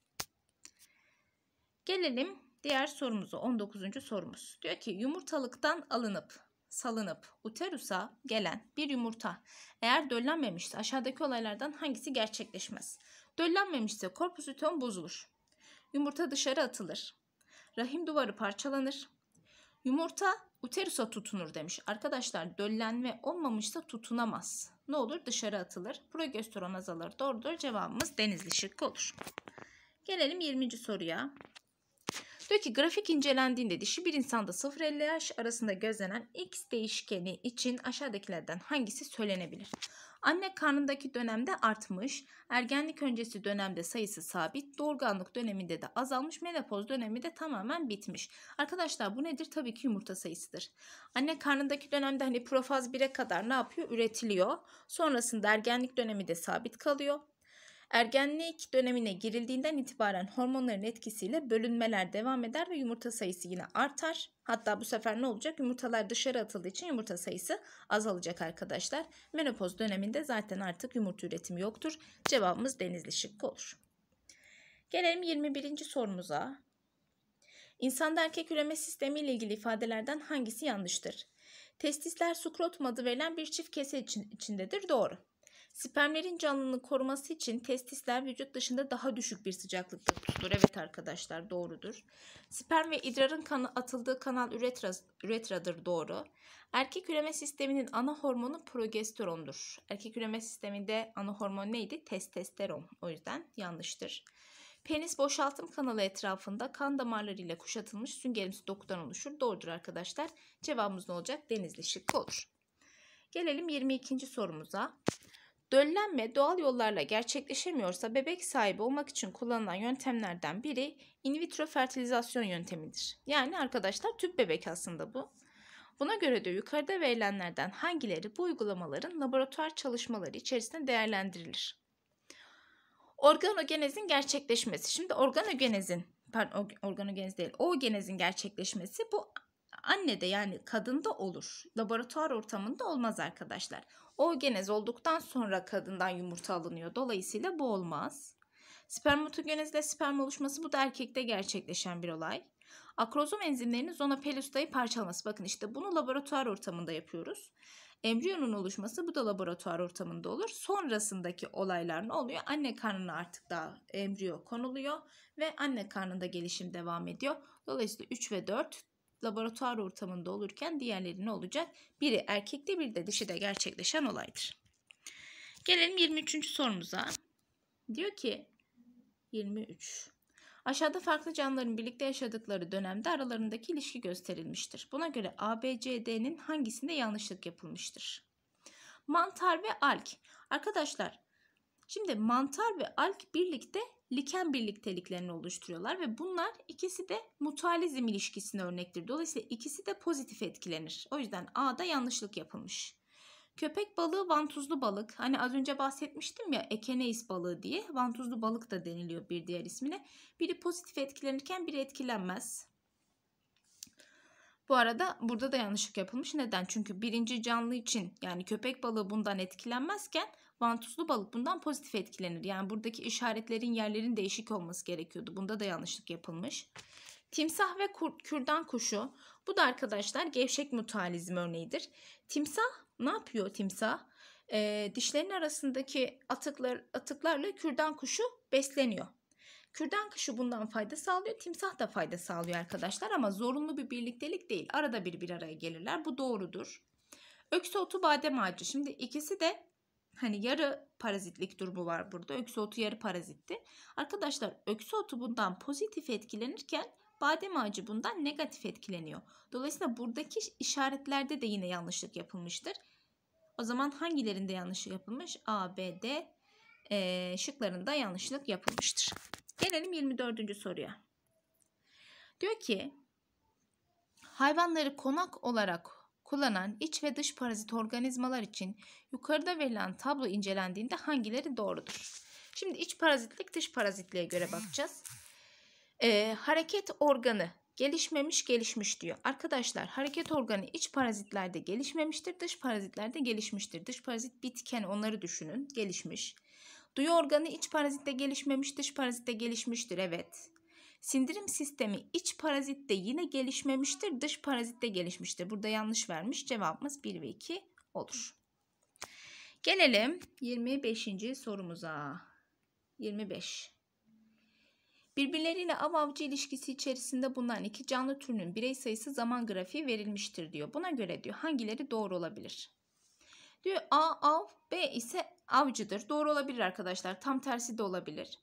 Gelelim Diğer sorumuzu 19. sorumuz. Diyor ki yumurtalıktan alınıp salınıp uterusa gelen bir yumurta eğer döllenmemişse aşağıdaki olaylardan hangisi gerçekleşmez? Döllenmemişse korpusütön bozulur. Yumurta dışarı atılır. Rahim duvarı parçalanır. Yumurta uterusa tutunur demiş. Arkadaşlar döllenme olmamışsa tutunamaz. Ne olur? Dışarı atılır. Progesteron azalır. Doğrudur. Cevabımız denizli şıkkı olur. Gelelim 20. soruya. Diyor ki grafik incelendiğinde dişi bir insanda 0-50 yaş arasında gözlenen X değişkeni için aşağıdakilerden hangisi söylenebilir? Anne karnındaki dönemde artmış, ergenlik öncesi dönemde sayısı sabit, doğurganlık döneminde de azalmış, menopoz dönemi de tamamen bitmiş. Arkadaşlar bu nedir? Tabii ki yumurta sayısıdır. Anne karnındaki dönemde hani profaz 1'e kadar ne yapıyor? Üretiliyor. Sonrasında ergenlik dönemi de sabit kalıyor. Ergenlik dönemine girildiğinden itibaren hormonların etkisiyle bölünmeler devam eder ve yumurta sayısı yine artar. Hatta bu sefer ne olacak? Yumurtalar dışarı atıldığı için yumurta sayısı azalacak arkadaşlar. Menopoz döneminde zaten artık yumurta üretimi yoktur. Cevabımız denizli şıkkı olur. Gelelim 21. sorumuza. İnsanda erkek üreme sistemi ile ilgili ifadelerden hangisi yanlıştır? Testisler sukrotum adı verilen bir çift kese içindedir. Doğru. Spermlerin canlılığını koruması için testisler vücut dışında daha düşük bir sıcaklıkta tutulur. Evet arkadaşlar doğrudur. Sperm ve idrarın kanı atıldığı kanal üretra, üretradır doğru. Erkek üreme sisteminin ana hormonu progesterondur. Erkek üreme sisteminde ana hormon neydi? Testosteron. O yüzden yanlıştır. Penis boşaltım kanalı etrafında kan damarlarıyla kuşatılmış süngerimsi dokudan oluşur. Doğrudur arkadaşlar. Cevabımız ne olacak? Denizli şıkkı olur. Gelelim 22. sorumuza. Döllenme doğal yollarla gerçekleşemiyorsa bebek sahibi olmak için kullanılan yöntemlerden biri in vitro fertilizasyon yöntemidir. Yani arkadaşlar tüp bebek aslında bu. Buna göre de yukarıda verilenlerden hangileri bu uygulamaların laboratuvar çalışmaları içerisinde değerlendirilir? Organogenezin gerçekleşmesi. Şimdi organogenezin, pardon organogenez değil, oogenezin gerçekleşmesi bu annede yani kadında olur. Laboratuvar ortamında olmaz arkadaşlar. O genez olduktan sonra kadından yumurta alınıyor. Dolayısıyla bu olmaz. Spermatogenezle sperm oluşması bu da erkekte gerçekleşen bir olay. Akrozom enzimlerinin zona pelustayı parçalaması. Bakın işte bunu laboratuvar ortamında yapıyoruz. Embriyonun oluşması bu da laboratuvar ortamında olur. Sonrasındaki olaylar ne oluyor? Anne karnına artık daha embriyo konuluyor ve anne karnında gelişim devam ediyor. Dolayısıyla 3 ve 4 laboratuvar ortamında olurken diğerleri ne olacak? Biri erkekte bir de dişide gerçekleşen olaydır. Gelelim 23. sorumuza. Diyor ki 23. Aşağıda farklı canlıların birlikte yaşadıkları dönemde aralarındaki ilişki gösterilmiştir. Buna göre ABCD'nin hangisinde yanlışlık yapılmıştır? Mantar ve alk. Arkadaşlar şimdi mantar ve alk birlikte liken birlikteliklerini oluşturuyorlar ve bunlar ikisi de mutualizm ilişkisini örnektir. Dolayısıyla ikisi de pozitif etkilenir. O yüzden A'da yanlışlık yapılmış. Köpek balığı vantuzlu balık. Hani az önce bahsetmiştim ya ekeneis balığı diye. Vantuzlu balık da deniliyor bir diğer ismine. Biri pozitif etkilenirken biri etkilenmez. Bu arada burada da yanlışlık yapılmış. Neden? Çünkü birinci canlı için yani köpek balığı bundan etkilenmezken Vantuzlu balık bundan pozitif etkilenir. Yani buradaki işaretlerin yerlerin değişik olması gerekiyordu. Bunda da yanlışlık yapılmış. Timsah ve kur, kürdan kuşu. Bu da arkadaşlar gevşek mutualizm örneğidir. Timsah ne yapıyor timsah? Ee, dişlerin arasındaki atıklar, atıklarla kürdan kuşu besleniyor. Kürdan kuşu bundan fayda sağlıyor. Timsah da fayda sağlıyor arkadaşlar ama zorunlu bir birliktelik değil. Arada bir bir araya gelirler. Bu doğrudur. Ökse otu badem ağacı. Şimdi ikisi de Hani yarı parazitlik durumu var burada. Öksü otu yarı parazitti. Arkadaşlar öksü otu bundan pozitif etkilenirken badem ağacı bundan negatif etkileniyor. Dolayısıyla buradaki işaretlerde de yine yanlışlık yapılmıştır. O zaman hangilerinde yanlışlık yapılmış? A, B, D e, şıklarında yanlışlık yapılmıştır. Gelelim 24. soruya. Diyor ki hayvanları konak olarak kullanan iç ve dış parazit organizmalar için yukarıda verilen tablo incelendiğinde hangileri doğrudur? Şimdi iç parazitlik dış parazitliğe göre bakacağız. Ee, hareket organı gelişmemiş gelişmiş diyor. Arkadaşlar hareket organı iç parazitlerde gelişmemiştir, dış parazitlerde gelişmiştir. Dış parazit bitken onları düşünün, gelişmiş. Duyu organı iç parazitte gelişmemiş, dış parazitte gelişmiştir. Evet. Sindirim sistemi iç parazitte yine gelişmemiştir, dış parazitte gelişmiştir. Burada yanlış vermiş. Cevabımız 1 ve 2 olur. Gelelim 25. sorumuza. 25. Birbirleriyle av avcı ilişkisi içerisinde bulunan iki canlı türünün birey sayısı zaman grafiği verilmiştir diyor. Buna göre diyor hangileri doğru olabilir? Diyor A av, B ise avcıdır. Doğru olabilir arkadaşlar. Tam tersi de olabilir.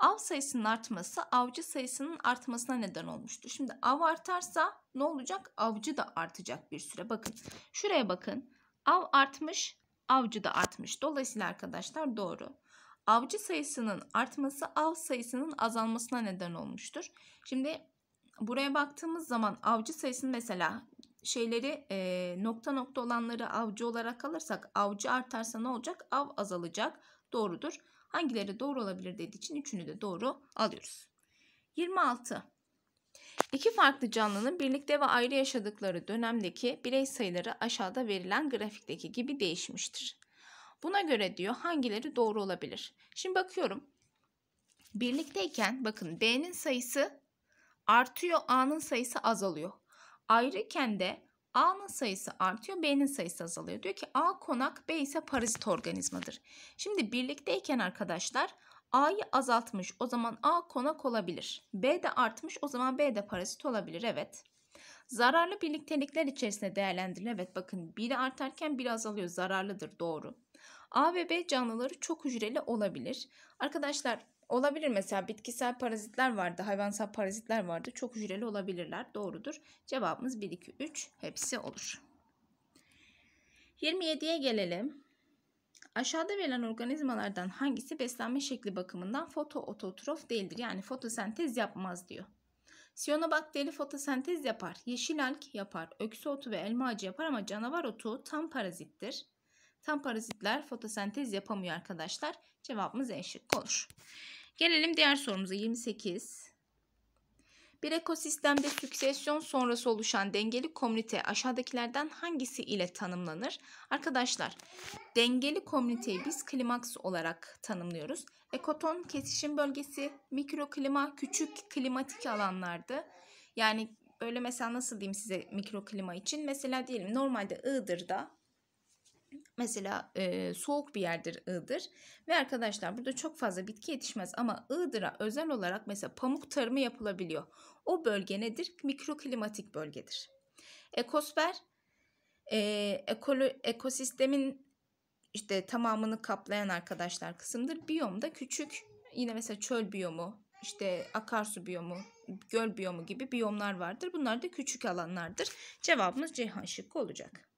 Av sayısının artması avcı sayısının artmasına neden olmuştu. Şimdi av artarsa ne olacak? Avcı da artacak bir süre. Bakın şuraya bakın. Av artmış, avcı da artmış. Dolayısıyla arkadaşlar doğru. Avcı sayısının artması av sayısının azalmasına neden olmuştur. Şimdi buraya baktığımız zaman avcı sayısının mesela şeyleri e, nokta nokta olanları avcı olarak alırsak avcı artarsa ne olacak? Av azalacak. Doğrudur. Hangileri doğru olabilir dediği için üçünü de doğru alıyoruz. 26. İki farklı canlının birlikte ve ayrı yaşadıkları dönemdeki birey sayıları aşağıda verilen grafikteki gibi değişmiştir. Buna göre diyor hangileri doğru olabilir. Şimdi bakıyorum. Birlikteyken bakın B'nin sayısı artıyor A'nın sayısı azalıyor. Ayrıken de A'nın sayısı artıyor, B'nin sayısı azalıyor. Diyor ki A konak, B ise parazit organizmadır. Şimdi birlikteyken arkadaşlar A'yı azaltmış o zaman A konak olabilir. B de artmış o zaman B de parazit olabilir evet. Zararlı birliktelikler içerisinde değerlendirilir. Evet bakın biri artarken biri azalıyor zararlıdır doğru. A ve B canlıları çok hücreli olabilir. Arkadaşlar Olabilir mesela bitkisel parazitler vardı, hayvansal parazitler vardı. Çok hücreli olabilirler. Doğrudur. Cevabımız 1, 2, 3 hepsi olur. 27'ye gelelim. Aşağıda verilen organizmalardan hangisi beslenme şekli bakımından fotoototrof değildir? Yani fotosentez yapmaz diyor. Siyonobakteri fotosentez yapar, yeşil alg yapar, öksü otu ve elma ağacı yapar ama canavar otu tam parazittir. Tam parazitler fotosentez yapamıyor arkadaşlar. Cevabımız en şık olur. Gelelim diğer sorumuza 28. Bir ekosistemde süksesyon sonrası oluşan dengeli komünite aşağıdakilerden hangisi ile tanımlanır? Arkadaşlar dengeli komüniteyi biz klimaks olarak tanımlıyoruz. Ekoton kesişim bölgesi, mikroklima, küçük klimatik alanlardı. Yani öyle mesela nasıl diyeyim size mikroklima için? Mesela diyelim normalde Iğdır'da Mesela e, soğuk bir yerdir Iğdır ve arkadaşlar burada çok fazla bitki yetişmez ama Iğdır'a özel olarak mesela pamuk tarımı yapılabiliyor. O bölge nedir? Mikroklimatik bölgedir. Ekosfer e, ekolo, ekosistemin işte tamamını kaplayan arkadaşlar kısımdır. Biyom da küçük yine mesela çöl biyomu, işte akarsu biyomu, göl biyomu gibi biyomlar vardır. Bunlar da küçük alanlardır. Cevabımız Ceyhan şıkkı olacak.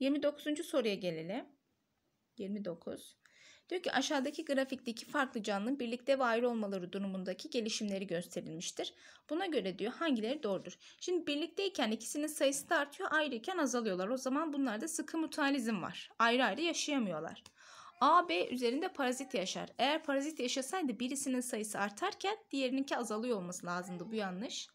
29. soruya gelelim. 29. Diyor ki aşağıdaki grafikteki farklı canlı birlikte ve ayrı olmaları durumundaki gelişimleri gösterilmiştir. Buna göre diyor hangileri doğrudur. Şimdi birlikteyken ikisinin sayısı da artıyor ayrıyken azalıyorlar. O zaman bunlarda sıkı mutualizm var. Ayrı ayrı yaşayamıyorlar. A, B üzerinde parazit yaşar. Eğer parazit yaşasaydı birisinin sayısı artarken diğerininki azalıyor olması lazımdı. Bu yanlış.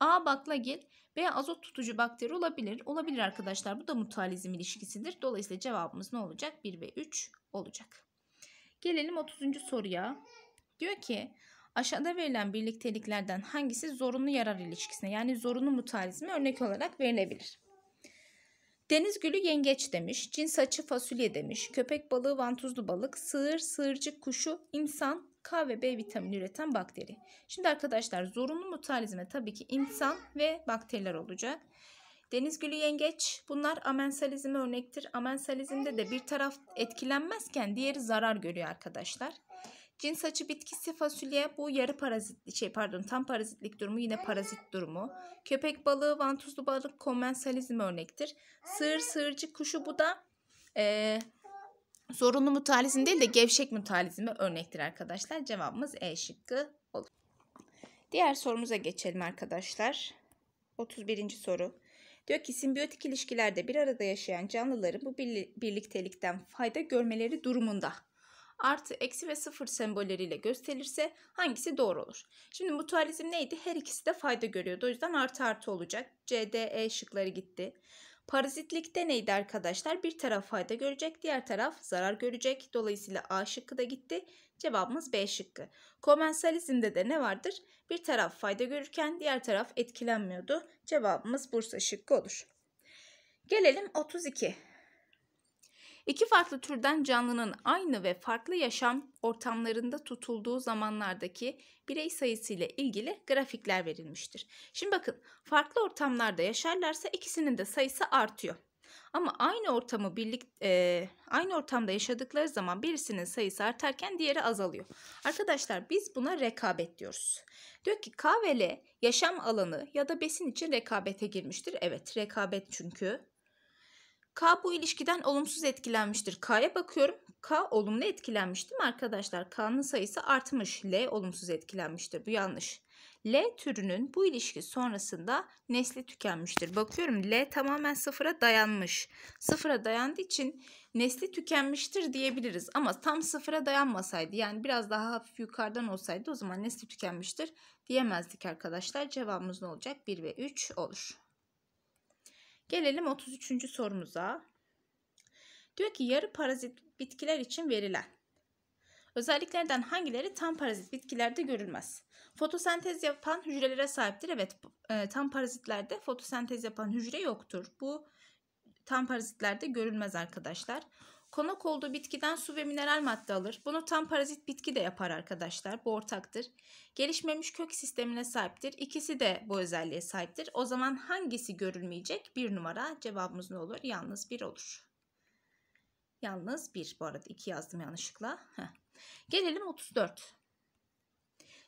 A baklagil veya azot tutucu bakteri olabilir. Olabilir arkadaşlar. Bu da mutualizm ilişkisidir. Dolayısıyla cevabımız ne olacak? 1 ve 3 olacak. Gelelim 30. soruya. Diyor ki aşağıda verilen birlikteliklerden hangisi zorunlu yarar ilişkisine yani zorunlu mutualizme örnek olarak verilebilir? Deniz gülü yengeç demiş, cins açı fasulye demiş, köpek balığı vantuzlu balık, sığır sığırcık kuşu, insan K ve B vitamini üreten bakteri. Şimdi arkadaşlar zorunlu mutalizme tabii ki insan ve bakteriler olacak. Denizgülü yengeç bunlar amensalizme örnektir. Amensalizmde de bir taraf etkilenmezken diğeri zarar görüyor arkadaşlar. Cins açı bitkisi fasulye bu yarı parazit şey pardon tam parazitlik durumu yine parazit durumu. Köpek balığı vantuzlu balık komensalizm örnektir. Sığır sığırcı kuşu bu da e, Zorunlu mutalizm değil de gevşek mutalizme örnektir arkadaşlar. Cevabımız E şıkkı olur. Diğer sorumuza geçelim arkadaşlar. 31. soru. Diyor ki simbiyotik ilişkilerde bir arada yaşayan canlıların bu birliktelikten fayda görmeleri durumunda artı, eksi ve sıfır sembolleriyle gösterilirse hangisi doğru olur? Şimdi mutualizm neydi? Her ikisi de fayda görüyordu. O yüzden artı artı olacak. C, D, E şıkları gitti. Parazitlikte neydi arkadaşlar? Bir taraf fayda görecek, diğer taraf zarar görecek. Dolayısıyla A şıkkı da gitti. Cevabımız B şıkkı. Komensalizmde de ne vardır? Bir taraf fayda görürken diğer taraf etkilenmiyordu. Cevabımız Bursa şıkkı olur. Gelelim 32. İki farklı türden canlının aynı ve farklı yaşam ortamlarında tutulduğu zamanlardaki birey sayısı ile ilgili grafikler verilmiştir. Şimdi bakın farklı ortamlarda yaşarlarsa ikisinin de sayısı artıyor. Ama aynı ortamı birlik e, aynı ortamda yaşadıkları zaman birisinin sayısı artarken diğeri azalıyor. Arkadaşlar biz buna rekabet diyoruz. Diyor ki K ve L yaşam alanı ya da besin için rekabete girmiştir. Evet rekabet çünkü K bu ilişkiden olumsuz etkilenmiştir. K'ya bakıyorum. K olumlu etkilenmiş değil mi arkadaşlar? K'nın sayısı artmış. L olumsuz etkilenmiştir. Bu yanlış. L türünün bu ilişki sonrasında nesli tükenmiştir. Bakıyorum L tamamen sıfıra dayanmış. Sıfıra dayandığı için nesli tükenmiştir diyebiliriz. Ama tam sıfıra dayanmasaydı yani biraz daha hafif yukarıdan olsaydı o zaman nesli tükenmiştir diyemezdik arkadaşlar. Cevabımız ne olacak? 1 ve 3 olur. Gelelim 33. sorumuza. Diyor ki yarı parazit bitkiler için verilen. Özelliklerden hangileri tam parazit bitkilerde görülmez? Fotosentez yapan hücrelere sahiptir. Evet e, tam parazitlerde fotosentez yapan hücre yoktur. Bu tam parazitlerde görülmez arkadaşlar. Konak olduğu bitkiden su ve mineral madde alır. Bunu tam parazit bitki de yapar arkadaşlar. Bu ortaktır. Gelişmemiş kök sistemine sahiptir. İkisi de bu özelliğe sahiptir. O zaman hangisi görülmeyecek? Bir numara cevabımız ne olur? Yalnız bir olur. Yalnız bir. Bu arada iki yazdım yanlışlıkla. Heh. Gelelim 34.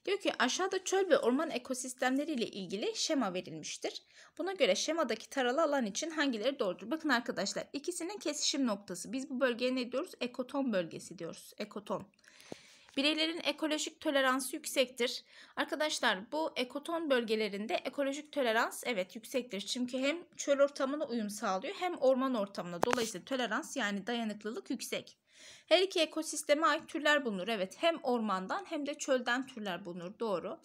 Diyor ki aşağıda çöl ve orman ekosistemleriyle ilgili şema verilmiştir. Buna göre şemadaki taralı alan için hangileri doğrudur? Bakın arkadaşlar ikisinin kesişim noktası. Biz bu bölgeye ne diyoruz? Ekoton bölgesi diyoruz. Ekoton. Bireylerin ekolojik toleransı yüksektir. Arkadaşlar bu ekoton bölgelerinde ekolojik tolerans evet yüksektir. Çünkü hem çöl ortamına uyum sağlıyor hem orman ortamına. Dolayısıyla tolerans yani dayanıklılık yüksek. Her iki ekosisteme ait türler bulunur. Evet hem ormandan hem de çölden türler bulunur. Doğru.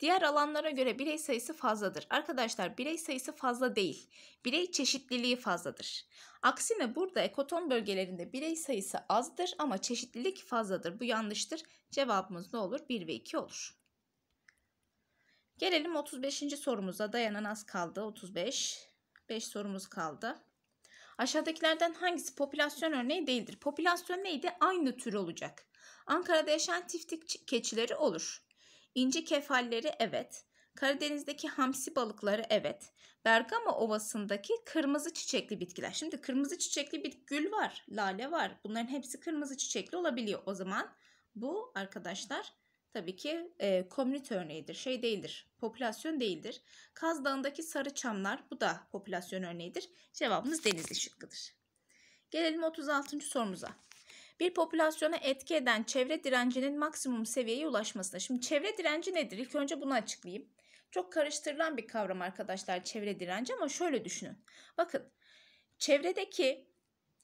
Diğer alanlara göre birey sayısı fazladır. Arkadaşlar birey sayısı fazla değil. Birey çeşitliliği fazladır. Aksine burada ekoton bölgelerinde birey sayısı azdır ama çeşitlilik fazladır. Bu yanlıştır. Cevabımız ne olur? 1 ve 2 olur. Gelelim 35. sorumuza dayanan az kaldı. 35. 5 sorumuz kaldı. Aşağıdakilerden hangisi popülasyon örneği değildir? Popülasyon neydi? Aynı tür olacak. Ankara'da yaşayan tiftik keçileri olur. İnci kefalleri evet. Karadeniz'deki hamsi balıkları evet. Bergama Ovası'ndaki kırmızı çiçekli bitkiler. Şimdi kırmızı çiçekli bir gül var, lale var. Bunların hepsi kırmızı çiçekli olabiliyor. O zaman bu arkadaşlar tabii ki e, komünite örneğidir, şey değildir, popülasyon değildir. Kaz Dağı'ndaki sarı çamlar bu da popülasyon örneğidir. Cevabımız denizli şıkkıdır. Gelelim 36. sorumuza. Bir popülasyona etki eden çevre direncinin maksimum seviyeye ulaşmasına. Şimdi çevre direnci nedir? İlk önce bunu açıklayayım. Çok karıştırılan bir kavram arkadaşlar çevre direnci ama şöyle düşünün. Bakın çevredeki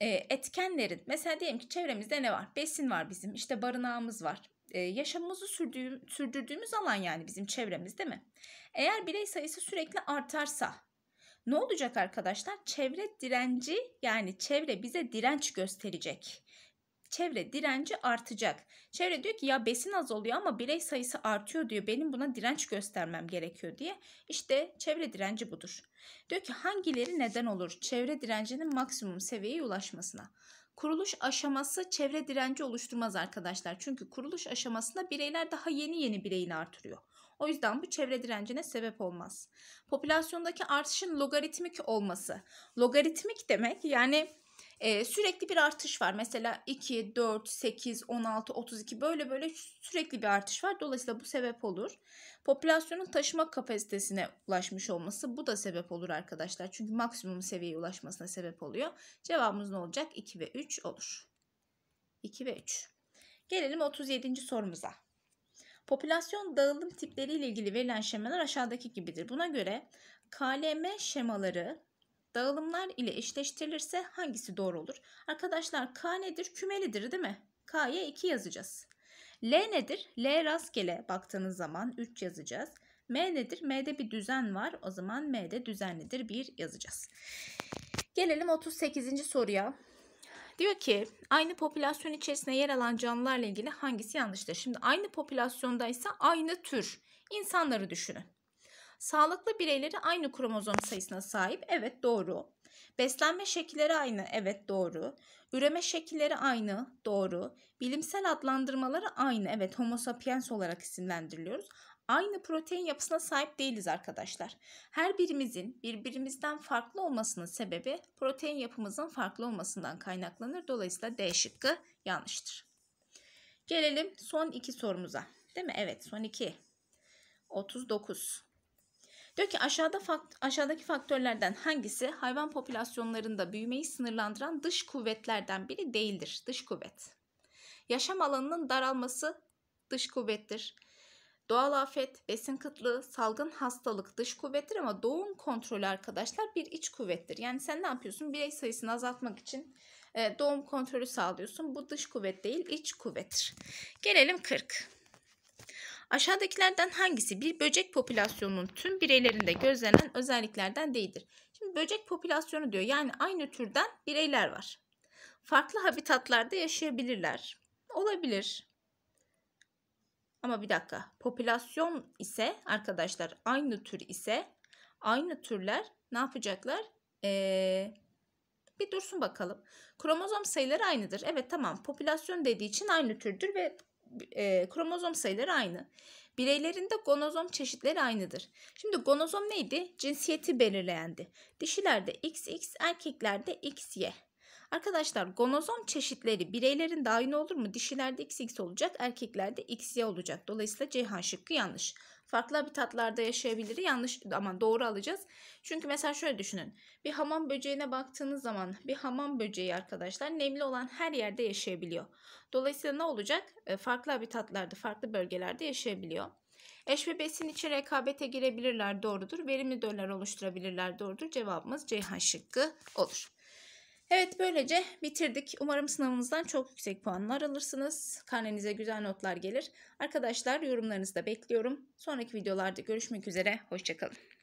etkenlerin mesela diyelim ki çevremizde ne var? Besin var bizim işte barınağımız var e, yaşamımızı sürdüğüm, sürdürdüğümüz alan yani bizim çevremiz değil mi? Eğer birey sayısı sürekli artarsa ne olacak arkadaşlar? Çevre direnci yani çevre bize direnç gösterecek. Çevre direnci artacak. Çevre diyor ki ya besin az oluyor ama birey sayısı artıyor diyor. Benim buna direnç göstermem gerekiyor diye. İşte çevre direnci budur. Diyor ki hangileri neden olur çevre direncinin maksimum seviyeye ulaşmasına? Kuruluş aşaması çevre direnci oluşturmaz arkadaşlar. Çünkü kuruluş aşamasında bireyler daha yeni yeni bireyini artırıyor. O yüzden bu çevre direncine sebep olmaz. Popülasyondaki artışın logaritmik olması. Logaritmik demek yani e, sürekli bir artış var. Mesela 2, 4, 8, 16, 32 böyle böyle sürekli bir artış var. Dolayısıyla bu sebep olur. Popülasyonun taşıma kapasitesine ulaşmış olması bu da sebep olur arkadaşlar. Çünkü maksimum seviyeye ulaşmasına sebep oluyor. Cevabımız ne olacak? 2 ve 3 olur. 2 ve 3. Gelelim 37. sorumuza. Popülasyon dağılım tipleri ile ilgili verilen şemalar aşağıdaki gibidir. Buna göre KLM şemaları Dağılımlar ile eşleştirilirse hangisi doğru olur? Arkadaşlar K nedir? Kümelidir değil mi? K'ye 2 yazacağız. L nedir? L rastgele baktığınız zaman 3 yazacağız. M nedir? M'de bir düzen var. O zaman M'de düzenlidir 1 yazacağız. Gelelim 38. soruya. Diyor ki aynı popülasyon içerisinde yer alan canlılarla ilgili hangisi yanlıştır? Şimdi aynı popülasyondaysa aynı tür. insanları düşünün. Sağlıklı bireyleri aynı kromozom sayısına sahip. Evet doğru. Beslenme şekilleri aynı. Evet doğru. Üreme şekilleri aynı. Doğru. Bilimsel adlandırmaları aynı. Evet homo sapiens olarak isimlendiriliyoruz aynı protein yapısına sahip değiliz arkadaşlar. Her birimizin birbirimizden farklı olmasının sebebi protein yapımızın farklı olmasından kaynaklanır. Dolayısıyla D şıkkı yanlıştır. Gelelim son iki sorumuza. Değil mi? Evet son iki. 39. Diyor ki aşağıda fakt aşağıdaki faktörlerden hangisi hayvan popülasyonlarında büyümeyi sınırlandıran dış kuvvetlerden biri değildir? Dış kuvvet. Yaşam alanının daralması dış kuvvettir. Doğal afet, besin kıtlığı, salgın hastalık dış kuvvettir ama doğum kontrolü arkadaşlar bir iç kuvvettir. Yani sen ne yapıyorsun? Birey sayısını azaltmak için e, doğum kontrolü sağlıyorsun. Bu dış kuvvet değil, iç kuvvettir. Gelelim 40. Aşağıdakilerden hangisi bir böcek popülasyonunun tüm bireylerinde gözlenen özelliklerden değildir? Şimdi böcek popülasyonu diyor. Yani aynı türden bireyler var. Farklı habitatlarda yaşayabilirler. Olabilir. Ama bir dakika. Popülasyon ise arkadaşlar aynı tür ise aynı türler ne yapacaklar? Ee, bir dursun bakalım. Kromozom sayıları aynıdır. Evet tamam popülasyon dediği için aynı türdür ve e, kromozom sayıları aynı. Bireylerinde gonozom çeşitleri aynıdır. Şimdi gonozom neydi? Cinsiyeti belirleyendi. Dişilerde XX, erkeklerde XY. Arkadaşlar gonozom çeşitleri bireylerin de aynı olur mu? Dişilerde XX olacak, erkeklerde XY olacak. Dolayısıyla Ceyhan şıkkı yanlış. Farklı habitatlarda yaşayabilir yanlış ama doğru alacağız. Çünkü mesela şöyle düşünün. Bir hamam böceğine baktığınız zaman bir hamam böceği arkadaşlar nemli olan her yerde yaşayabiliyor. Dolayısıyla ne olacak? E, farklı habitatlarda, farklı bölgelerde yaşayabiliyor. Eş ve besin için rekabete girebilirler doğrudur. Verimli döller oluşturabilirler doğrudur. Cevabımız Ceyhan şıkkı olur. Evet böylece bitirdik. Umarım sınavınızdan çok yüksek puanlar alırsınız. Karnenize güzel notlar gelir. Arkadaşlar yorumlarınızı da bekliyorum. Sonraki videolarda görüşmek üzere. Hoşçakalın.